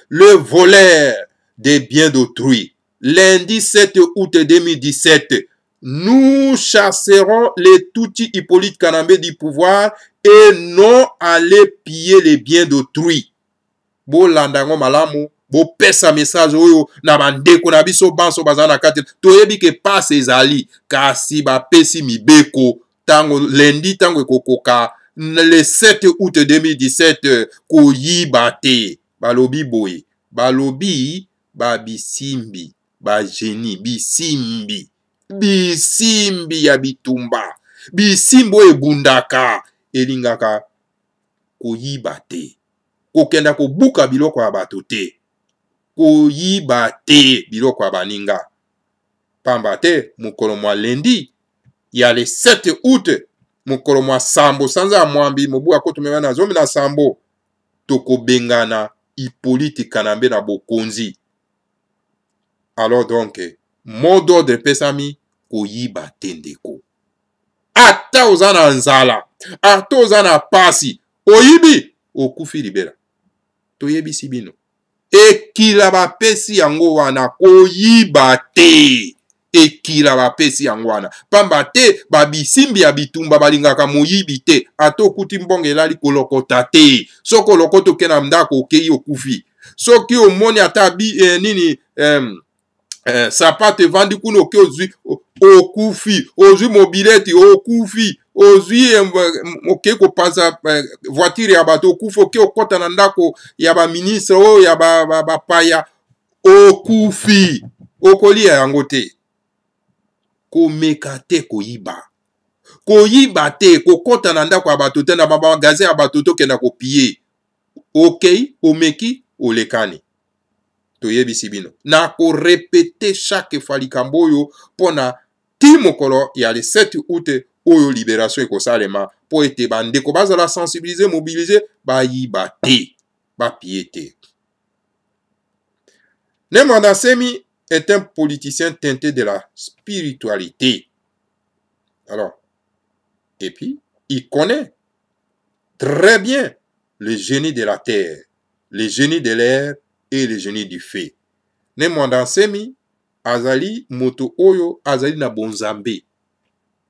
le voleur des biens d'autrui lundi 7 août 2017 nous chasserons les toutis Hippolyte Kanambé du pouvoir et non aller piller les biens d'autrui. bolandango malamu bopesa message oyo na bandeko na biso banso bazala na kati toyebi ke pasi ezali kasi bapesi mibeko ntango lendi ntango ekokoka le 7 out 2017 koyiba te balobi boye balobi babisimbi bageni bisimbi bisimbi ya bitumba bisimbi oyo ebundaka elingaka koyiba te kokenda kobuka biloko ya bato te koyiba te biloko ya baninga pamba te mokolo mwa lendi ya le 7 out mokolo mwa sambo sanza ya mwambi mobu ya kotomema na zomi na sambo tokobengana hipolitika na mbe na bokonzi alors donc modo de epesami koyiba te ndeko ata oza na nzala ata oza na pasi oyibi okufi libela toyebisi bino ekila bapesi yango wana koyiba te ekila bapesi yango wana pamba te babisimbi ya bitumba balingaka moyibi te ata okuti mbongo elali kolokota te soki olokota oke na ndako okei okufi soki omoni ata bi eh, nini eh, eh, sapate evandi kuna oke ozwi okufi ozwi mobilete okufi ozwi eh, oke kopanza eh, voiture ya bato okufi oke okɔta na ndako ya baministre oyo ya bapaya okufi okolia yango te komeka te koyiba koyiba te kokɔta na ndako ya bato te na bamagazin ya bato tokenda kopiye okei okay, omeki olekani toyebisi bino nakorepete chaque fois likambo oyo mpo na ti mokolo ya le 7 out oyo libération ekosalema mpo ete bandeko bazala sensibilize mobilize bayiba te bapie te nemanda semi est un politicien teinté de la spiritualité alors et puis il connaît très bien le génie de la terre le génie de l'air et le génie du fait nemwanda asemi azali moto oyo azali na bonzambe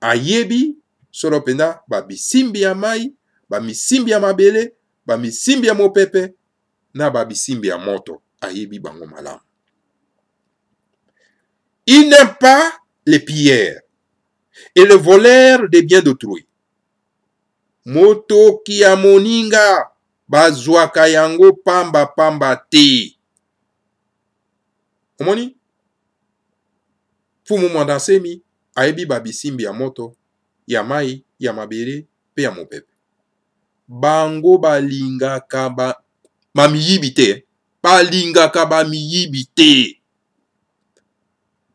ayebi solo mpenza babisimbi ya mai bamisimbi ya mabele bamisimbi ya mopepe na babisimbi ya moto ayebi bango malamu il n'aime pas les pierres et le voleur des biens d'autrui motoki ya moninga bazwaka yango pamba pamba te omoni mfumu mwanda nsemi ayebi babisimbi ya moto ya mai ya mabele mpe ya mopepe bango balingaka ba bamiyibi te balingaka bamiyibi te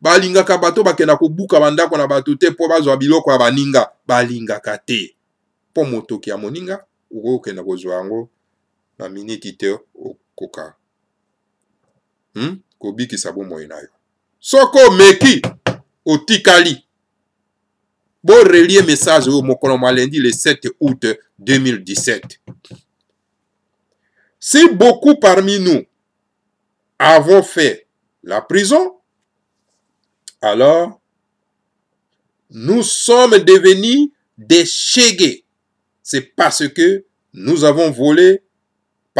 balingaka bato bakenda kobuka bandako na bato te mpo bazwa biloko ya baninga balingaka te mpo motoki ya moninga okokenda kozwa yango na miniti te okoka hmm? kobikisa bomoi na yo soki omeki otikali borelie message oyo mokolo malendi le 7 août 2017 si beaucoup parmi nous avons fait la prison alors nous sommes devenus des chégués. C'est parce que nous avons volé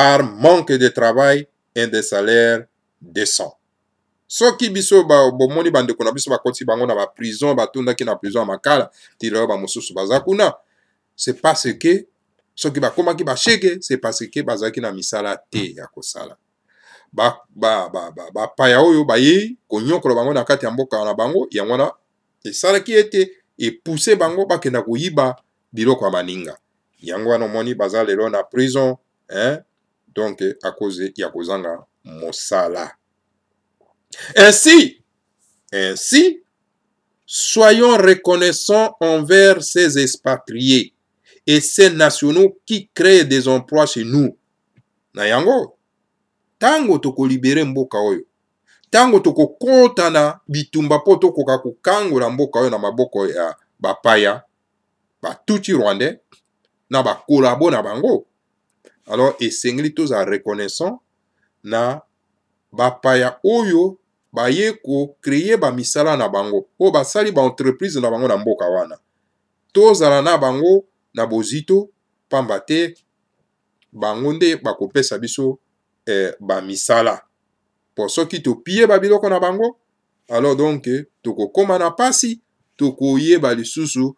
par manque de travail et de salaire décent soki biso ba, bomoni bandeko na biso bakotisi bango na baprison batondaki na prison ya makala tiloyo bamosusu baza kuna c'est parce que soki bakomaki bashege c'est parce que bazalaki na misala te ya kosala bapaya ba, ba, ba, ba, ba oyo bayei konyokola bango na kati ya mboka na bango yango wana esalaki ete epuse bango bakenda koyiba biloko ya baninga yango wana omoni baza lelo na prison hein? donke akoze ya kozanga mosala ainsi ainsi soyons reconnaissants envers ces expatriés et ces nationaux qui créent des emplois chez nous na yango ntango tokolibere mboka oyo ntango tokokɔta na bitumba mpo tokoka kokangola mboka oyo na maboko ya bapaya batuti rwandais na bakolabo na bango alors esengeli tozala reconnaissant na bapaya oyo baye kokreye bamisala na bango oyo basali baentreprise na bango na mboka wana tozala na bango na bozito pamba te bango nde bakopesa biso eh, bamisala mpo soki topie babiloko na bango alors donc tokokóma na pasi tokoyeba lisusu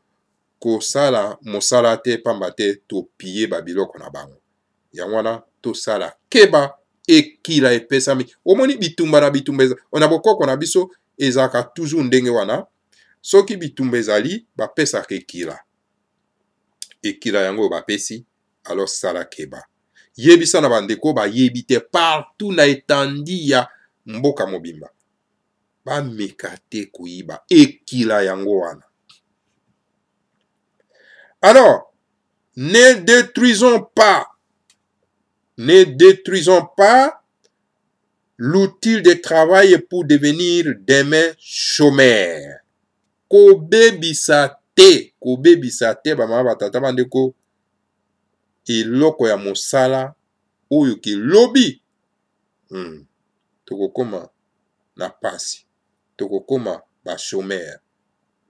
kosala mosala te pamba te topie babiloko na bango yango wana tosala keba ekila epesami omoni bitumba na bitumba eza na bokoko na biso ezalaka toujours ndenge wana soki bitumba ezali bapesaka ekila ekila yango bapesi alors sala keba yebisa na bandeko bayebi te partout na etandi ya mboka mobimba bameka te koyiba ekila yango wana alors ne détruisons pas Ne détruisons pas l'outil de travail pour devenir demain chômeur. kobebisa te kobebisa te bamama batata bandeko eloko ya mosala oyo kelobi hmm. tokokóma na pasi tokokóma bashomer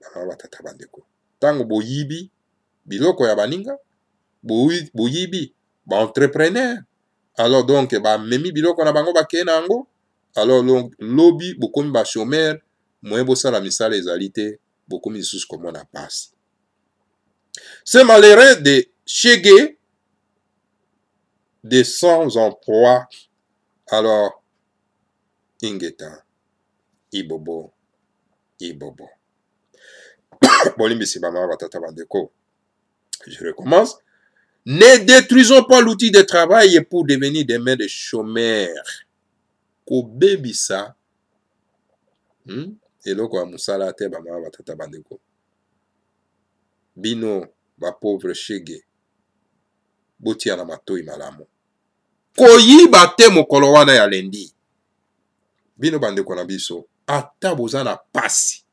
bamama batata bandeko ntango boyibi biloko ya baninga boyibi baentrepreneur alors donc bamemi biloko na bango bakeye na yango alors lobi bokomi bashomere moye bosala misala ezali te bokomi lisusu komona pasi ce malheureux de chege de sans emploi alors ingeta ibobo ibobo <coughs> bolimbisi bamama batata bandeko je recommence Ne détruisons pas l'outil de travail pour devenir des mains de chômeurs. kobebisa hmm? eloko ya mosala te bamama batata bandeko bino bapauvre shege botia na matoi malamu koyiba te mokolo wana ya lendi bino bandeko na biso ata boza na pasi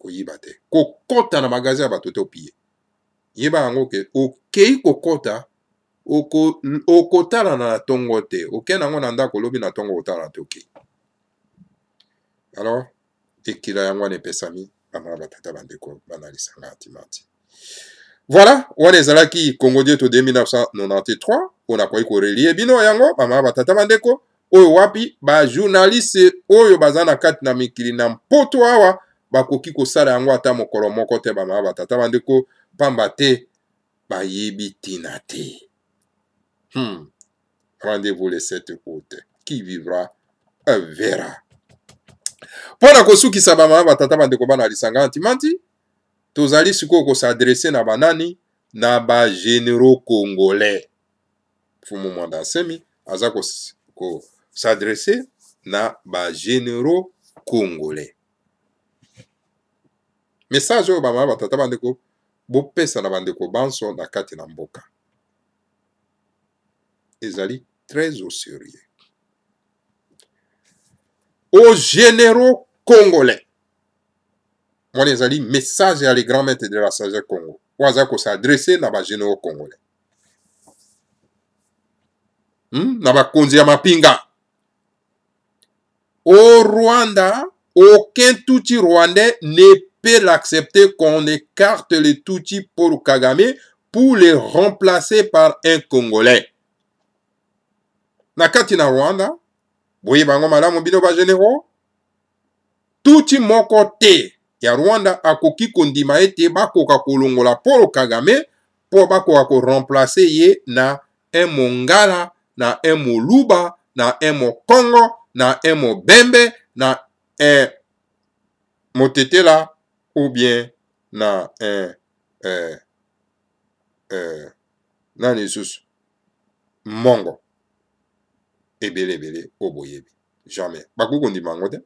koyiba te kokɔta na magasin ya bato te opie yeba yango ke okei kokɔta okotala na ntongo te okei nango na ndako olobi na ntongo kotala te okei alors ekila yango wana epesami bamama batata bandeko bana lisanga timati voilà wana ezalaki congo dieto 1993 oyo nakoki korelie bino yango bamama batata bandeko oyo wapi bajournaliste oyo baza na kati na mikili na mpoto awa bakoki kosala yango ata mokolo moko te bamama batata bandeko pamba te bayebi ntina te hmm. rendez-vous le 7 août qui vivra verra mpo na kosukisa bamama batata bandeko bana lisanga ntimanti tozali sikoyo kosadrese na banani na bagénéraux congolais fumu mwanda nsemi aza kosadrese ko na bagénéraux congolais message oyo bamama batata bandeko bopesa na bandeko banso na kati na mboka ezali très au sérieux aux généraux congolais mwana ezali message ya les grands maîtres de la sagesse congo oyo aza kosadresse na bagénéraux congolais hmm? na bakonzi ya mapinga au rwanda aucun tutsi rwandais n'est peut l'accepter qu'on écarte les Tutsis pour Kagame pour les remplacer par un Congolais. Na kati na Rwanda, boye bango malamu bino ba généraux, Tutsi moko te ya Rwanda akoki kondima ete bakoka kolongola Paul Kagame mpo bakoka koremplace ye na un mongala na un moluba na un mokongo na un mobembe na un motetela ou bien na eh, eh, eh nani lisusu mbongo ebele eh, ebele oyo oh, boyebi jamais bakoki kondima yango te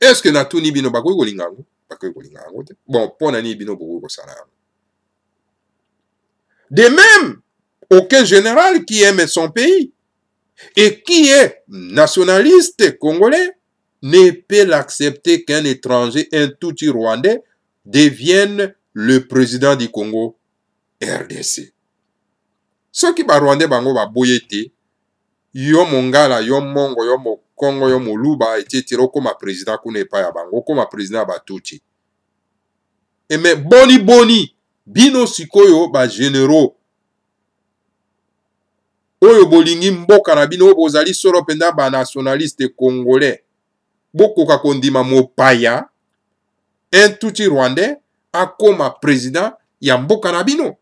estce natuni bino bakoki kolinga yango bakoki kolinga yango te bon mpo na nini bino bokoki kosala yango de même aucun général qui aime son pays et qui est nationaliste congolais ne peut l'accepter qu'un étranger, un Tutsi rwandais, devienne le président du Congo RDC. soki barwandais bango baboye te yo mongala yo mongo yo mokongo yo moluba etietere okóma président kuna epai ya bango okóma président ya batuti eme eh boni boni bino sikoyo bagénéraux oyo bolingi mboka na bino oyo bozali solo mpenza banationaliste congolais bokoka kondima mopaya intuti rwandais akoma président ya mboka na bino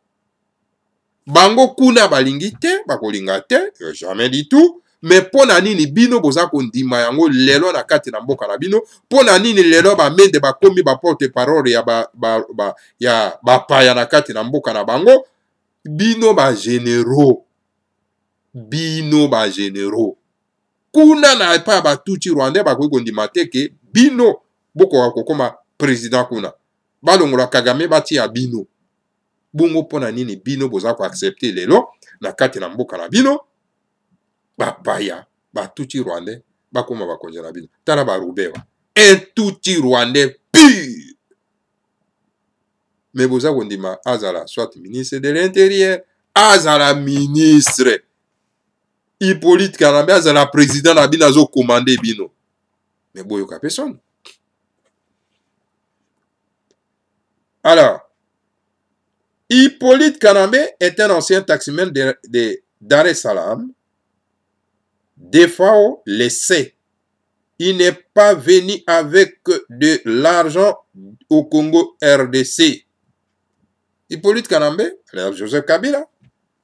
bango kuna balingi te bakolinga te jamais du tout me mpo na nini bino boza kondima yango lelo na kati na mboka na bino mpo na nini lelo bamende bakomi baporte parole ya bapaya ba, ba, ya, ba na kati na mboka na bango bino bagénéraux bino bagénéraux kuna na epai ya batuti rwandais bakoki kondima te ke bino bokoka kokóma président kuna balongola kagame batia bino bongo mpo na nini bino boza koaccepte lelo na kati na mboka na bino bapaya batuti rwandais bakóma bakonzi na bino tala barubewa intuti rwandais pure me boza kondima azala soit ministre de l'intérieur azala ministre hippolyte kalambe azala président na bino azokomande bino me boyoka mpe soni alors hippolyte kalambe est un ancien taximène de, de dar es salaam defao le sait il n'est pas venu avec de l'argent au congo rdc hippolyte kalambe alors joseph kabila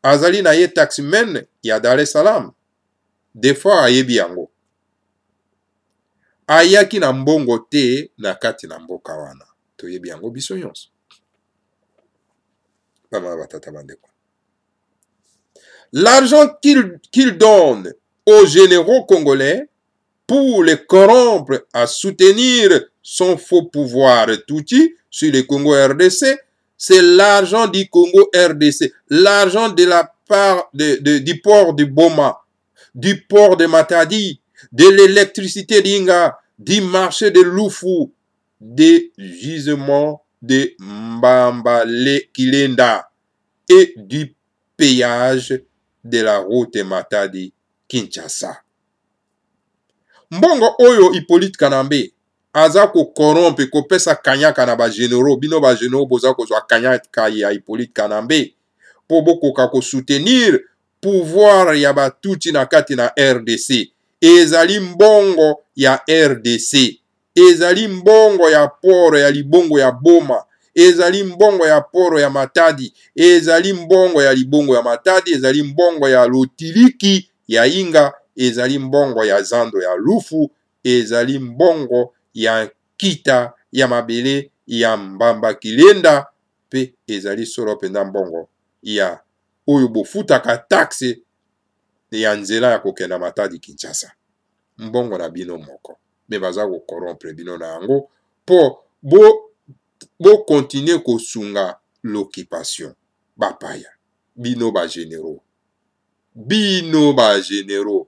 azali na ye taximene ya dar es salaam defort ayebi yango ayaki na mbongo te na kati na mboka wana toyebi yango biso nyonso bamama batata bandeko l'argent qu'il qu donne aux généraux congolais pour les corrompre à soutenir son faux pouvoir Tutsi sur le Congo RDC c'est l'argent du Congo RDC, l'argent de la part de, de, du port de Boma, du port de Matadi, de l'électricité d'Inga, du marché de Lufu, des gisements de Mbambale Kilenda et du péage de la route Matadi Kinshasa. Mbongo Oyo Hippolyte Kanambe aza kokorompe kopesa kanyaka na bagénéraux bino bagénéraux boza kozwa kanyaka ya hippolyte kanambe mpo bokoka kosoutenir pouvoir ya batuti na kati na rdc ezali mbongo ya rdc ezali mbongo ya poro ya libongo ya boma ezali mbongo ya poro ya matadi ezali mbongo ya libongo ya matadi ezali mbongo ya lotiliki ya inga ezali mbongo ya zando ya lufu ezali mbongo ya nkita ya mabele ya mbamba kilenda mpe ezali solo mpenza mbongo ya oyo bofutaka taxe ya nzela ya kokenda matadi kinshasa mbongo na bino moko me baza kokorompre bino na yango mpo bokontinue bo, bo kosunga l'occupation bapaya bino bagénéraux bino bagénéraux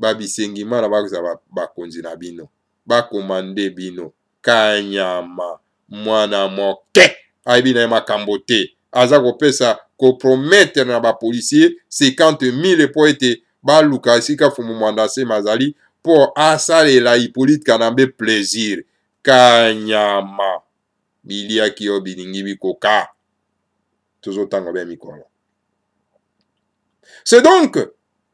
babisengima na bakozala bakonzi na bino bakoma nde bino kanyama mwana moke ayebi na ye makambo te aza kopesa koprometre na bapolisier 50 000 mpo ete baluka esika fumu mwanda nsema azali mpo asalela hipolite kanambe plaisir kanyama biliaki oyo bilingi bikoka tozotanga bien mikolo c'est donc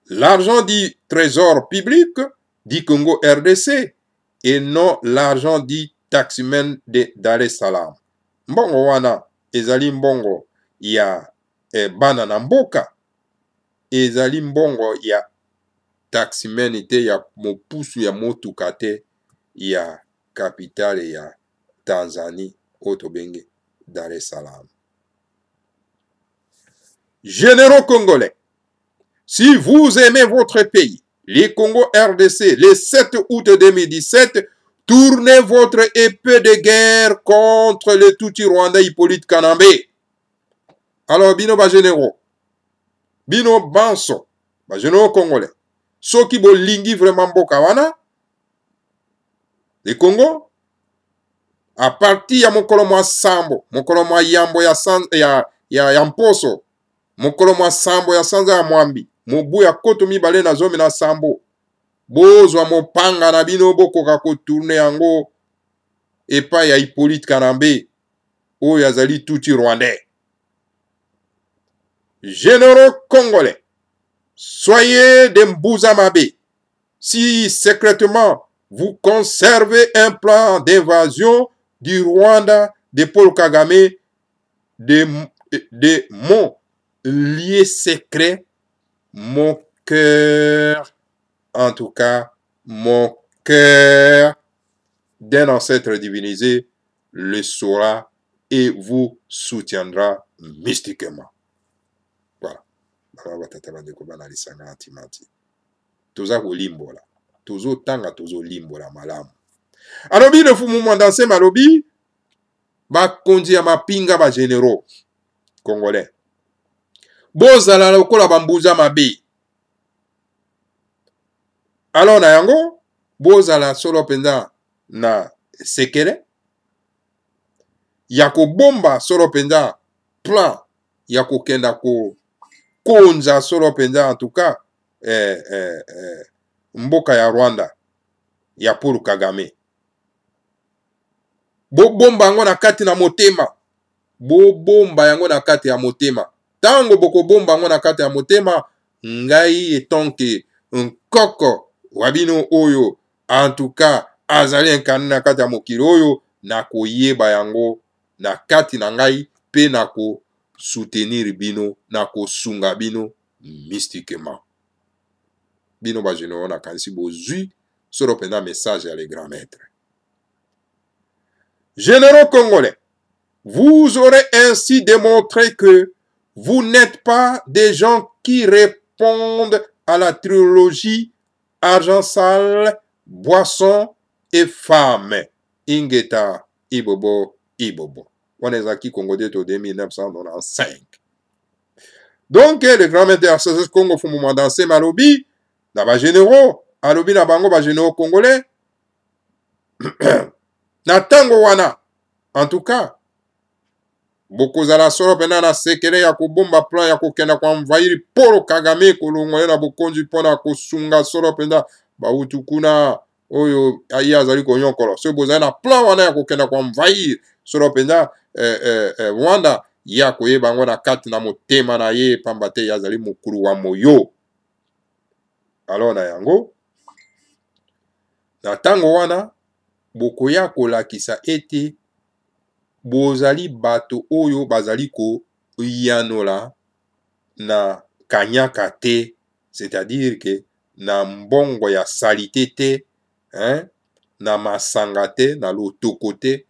l'argent du trésor public du congo rdc et non l'argent dit taximen de dar es salaam mbongo wana ezali mbongo ya e, bana na mboka ezali mbongo ya taximene te ya mopusu ya motuka te ya kapitale ya tanzanie oyo tobenge dar es salaam généraux congolais si vous aimez votre pays les Congo RDC, le 7 août 2017, tournez votre épée de guerre contre le Tutsi rwandais Hippolyte Kanambe. Alors, bino ba généraux, bino banso, ba généraux congolais, ceux qui bolingi vraiment Bokawana, le Congo, à partir ya mokolo mwa sambo, mokolo mwa yambo ya, san, ya, ya, ya mposo, mokolo mwa sambo ya sanza ya mwambi, mobu ya koto mibale na zomi na nsambo bozwa mopanga na bino bokoka kotourne yango epai ya hippolyte kanambe oyo azali tuti rwandais généraux congolais soyez des mbouza mabe si secrètement vous conservez un plan d'invasion du Rwanda de Paul Kagame de, de mon lieu secret mon cœur, en tout cas, mon cœur d'un ancêtre divinisé le saura et vous soutiendra mystiquement. Voilà. toza kolimbola tozotanga tozolimbola malamu alobi lefumu mwandanse malobi bakonzi ya mapinga bagénéraux congolais bozala lokola bambuza mabe alors na yango bozala solo mpenza na sekele ya kobomba solo mpenza plan ya kokenda kokonza solo mpenza en tout cas eh, eh, eh, mboka ya rwanda ya paul kagame bobomba yango na kati na motema bobomba yango na kati ya motema ntango bokobomba yango na kati ya motema ngai etonke nkoko wa bino oyo antuka azali enkani na kati ya mokili oyo nakoyeba yango na kati na ngai mpe nakosoutenir bino nakosunga bino mystiquement bino bagenero nakanisi bozwi solo mpenza message ya le grand maître généraux congolais vous aurez ainsi démontré que Vous n'êtes pas des gens qui répondent à la trilogie argent sale, boisson et femme. Ingeta Ibobo Ibobo. Wanezaki Congo de 1995. Donc, le grand maître de RCS Congo Fumuma Dansé Malobi, na ba généraux, alobi na bango ba généraux congolais, <clears throat> na tango wana, en tout cas, bokozala solo mpena na sekele ya kobomba plan ya kokenda koenvahir polo kagame ekolongwa ye na bokonzi mpona kosunga solo mpenza bautu kuna oyo ye azali konyokola soki bozali na plan wana ya kokenda koenvahir solo mpenza eh, eh, eh, rwanda ye akoyeba yango na kati na motema na ye pamba te ye azali mokulu wa moyo alors na yango na ntango wana bokoya kolakisa ete bozali bato oyo bazali koyanola na kanyaka te c'est-à-dire ke na mbongo ya salite te hein? na masanga te na lotoko te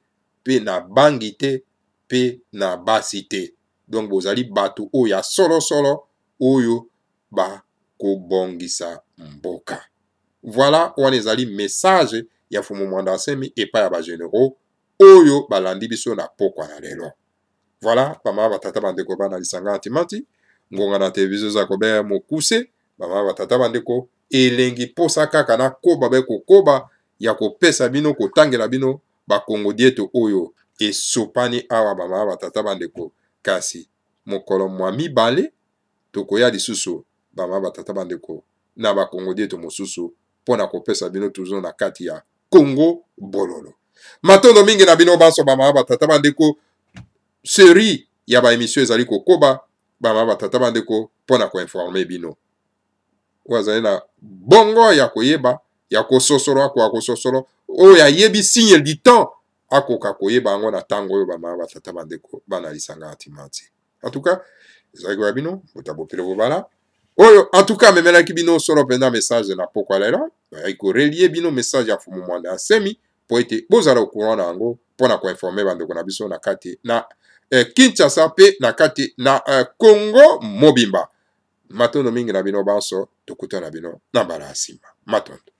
pe na bangi te pe na basi te donc bozali bato oyo ya solosolo oyo bakobongisa mboka voilà wana ezali message ya fumo mwanda asemi epai ya bageneraux oyo balandi biso na pokwa na lelo voilà bamama batata bandeko bana lisanga ya timati ngonga na televizio eza kobeya mokuse bamama batata bandeko elengi mposa kaka na koba be kokoba ya kopesa bino kotangela bino bakongo dieto oyo esopani awa bamama batata bandeko kasi mokolo mwa mibale tokoya lisusu bamama batata bandeko na bakongo dieto mosusu mpo na kopesa bino tuzo na kati ya kongo bololo matondo mingi na bino banso bamama batata bandeko seri ya baemission ezali kokoba bamama batata bandeko mpo na koinforme bino oyo azali na bongo ya koyeba ya kososolo akoka kososolo oyo ayebi signe du temps akoka koyeba yango na ntango oyo bamama batata bandeko banalisanga antimanti antuka ezalaki koya bino bota bopile bobala oyo antuka amemelaki bino solo mpenza message na pokwa lelo ayaki korelie bino message ya fumu mwanda asemi mpo ete bozala courant na yango mpo na koinforme bandeko na biso na kati na eh, kinshasa mpe na kati na eh, congo eh, mobimba matondo mingi na bino banso tokutana bino na mbala ya nsima matondo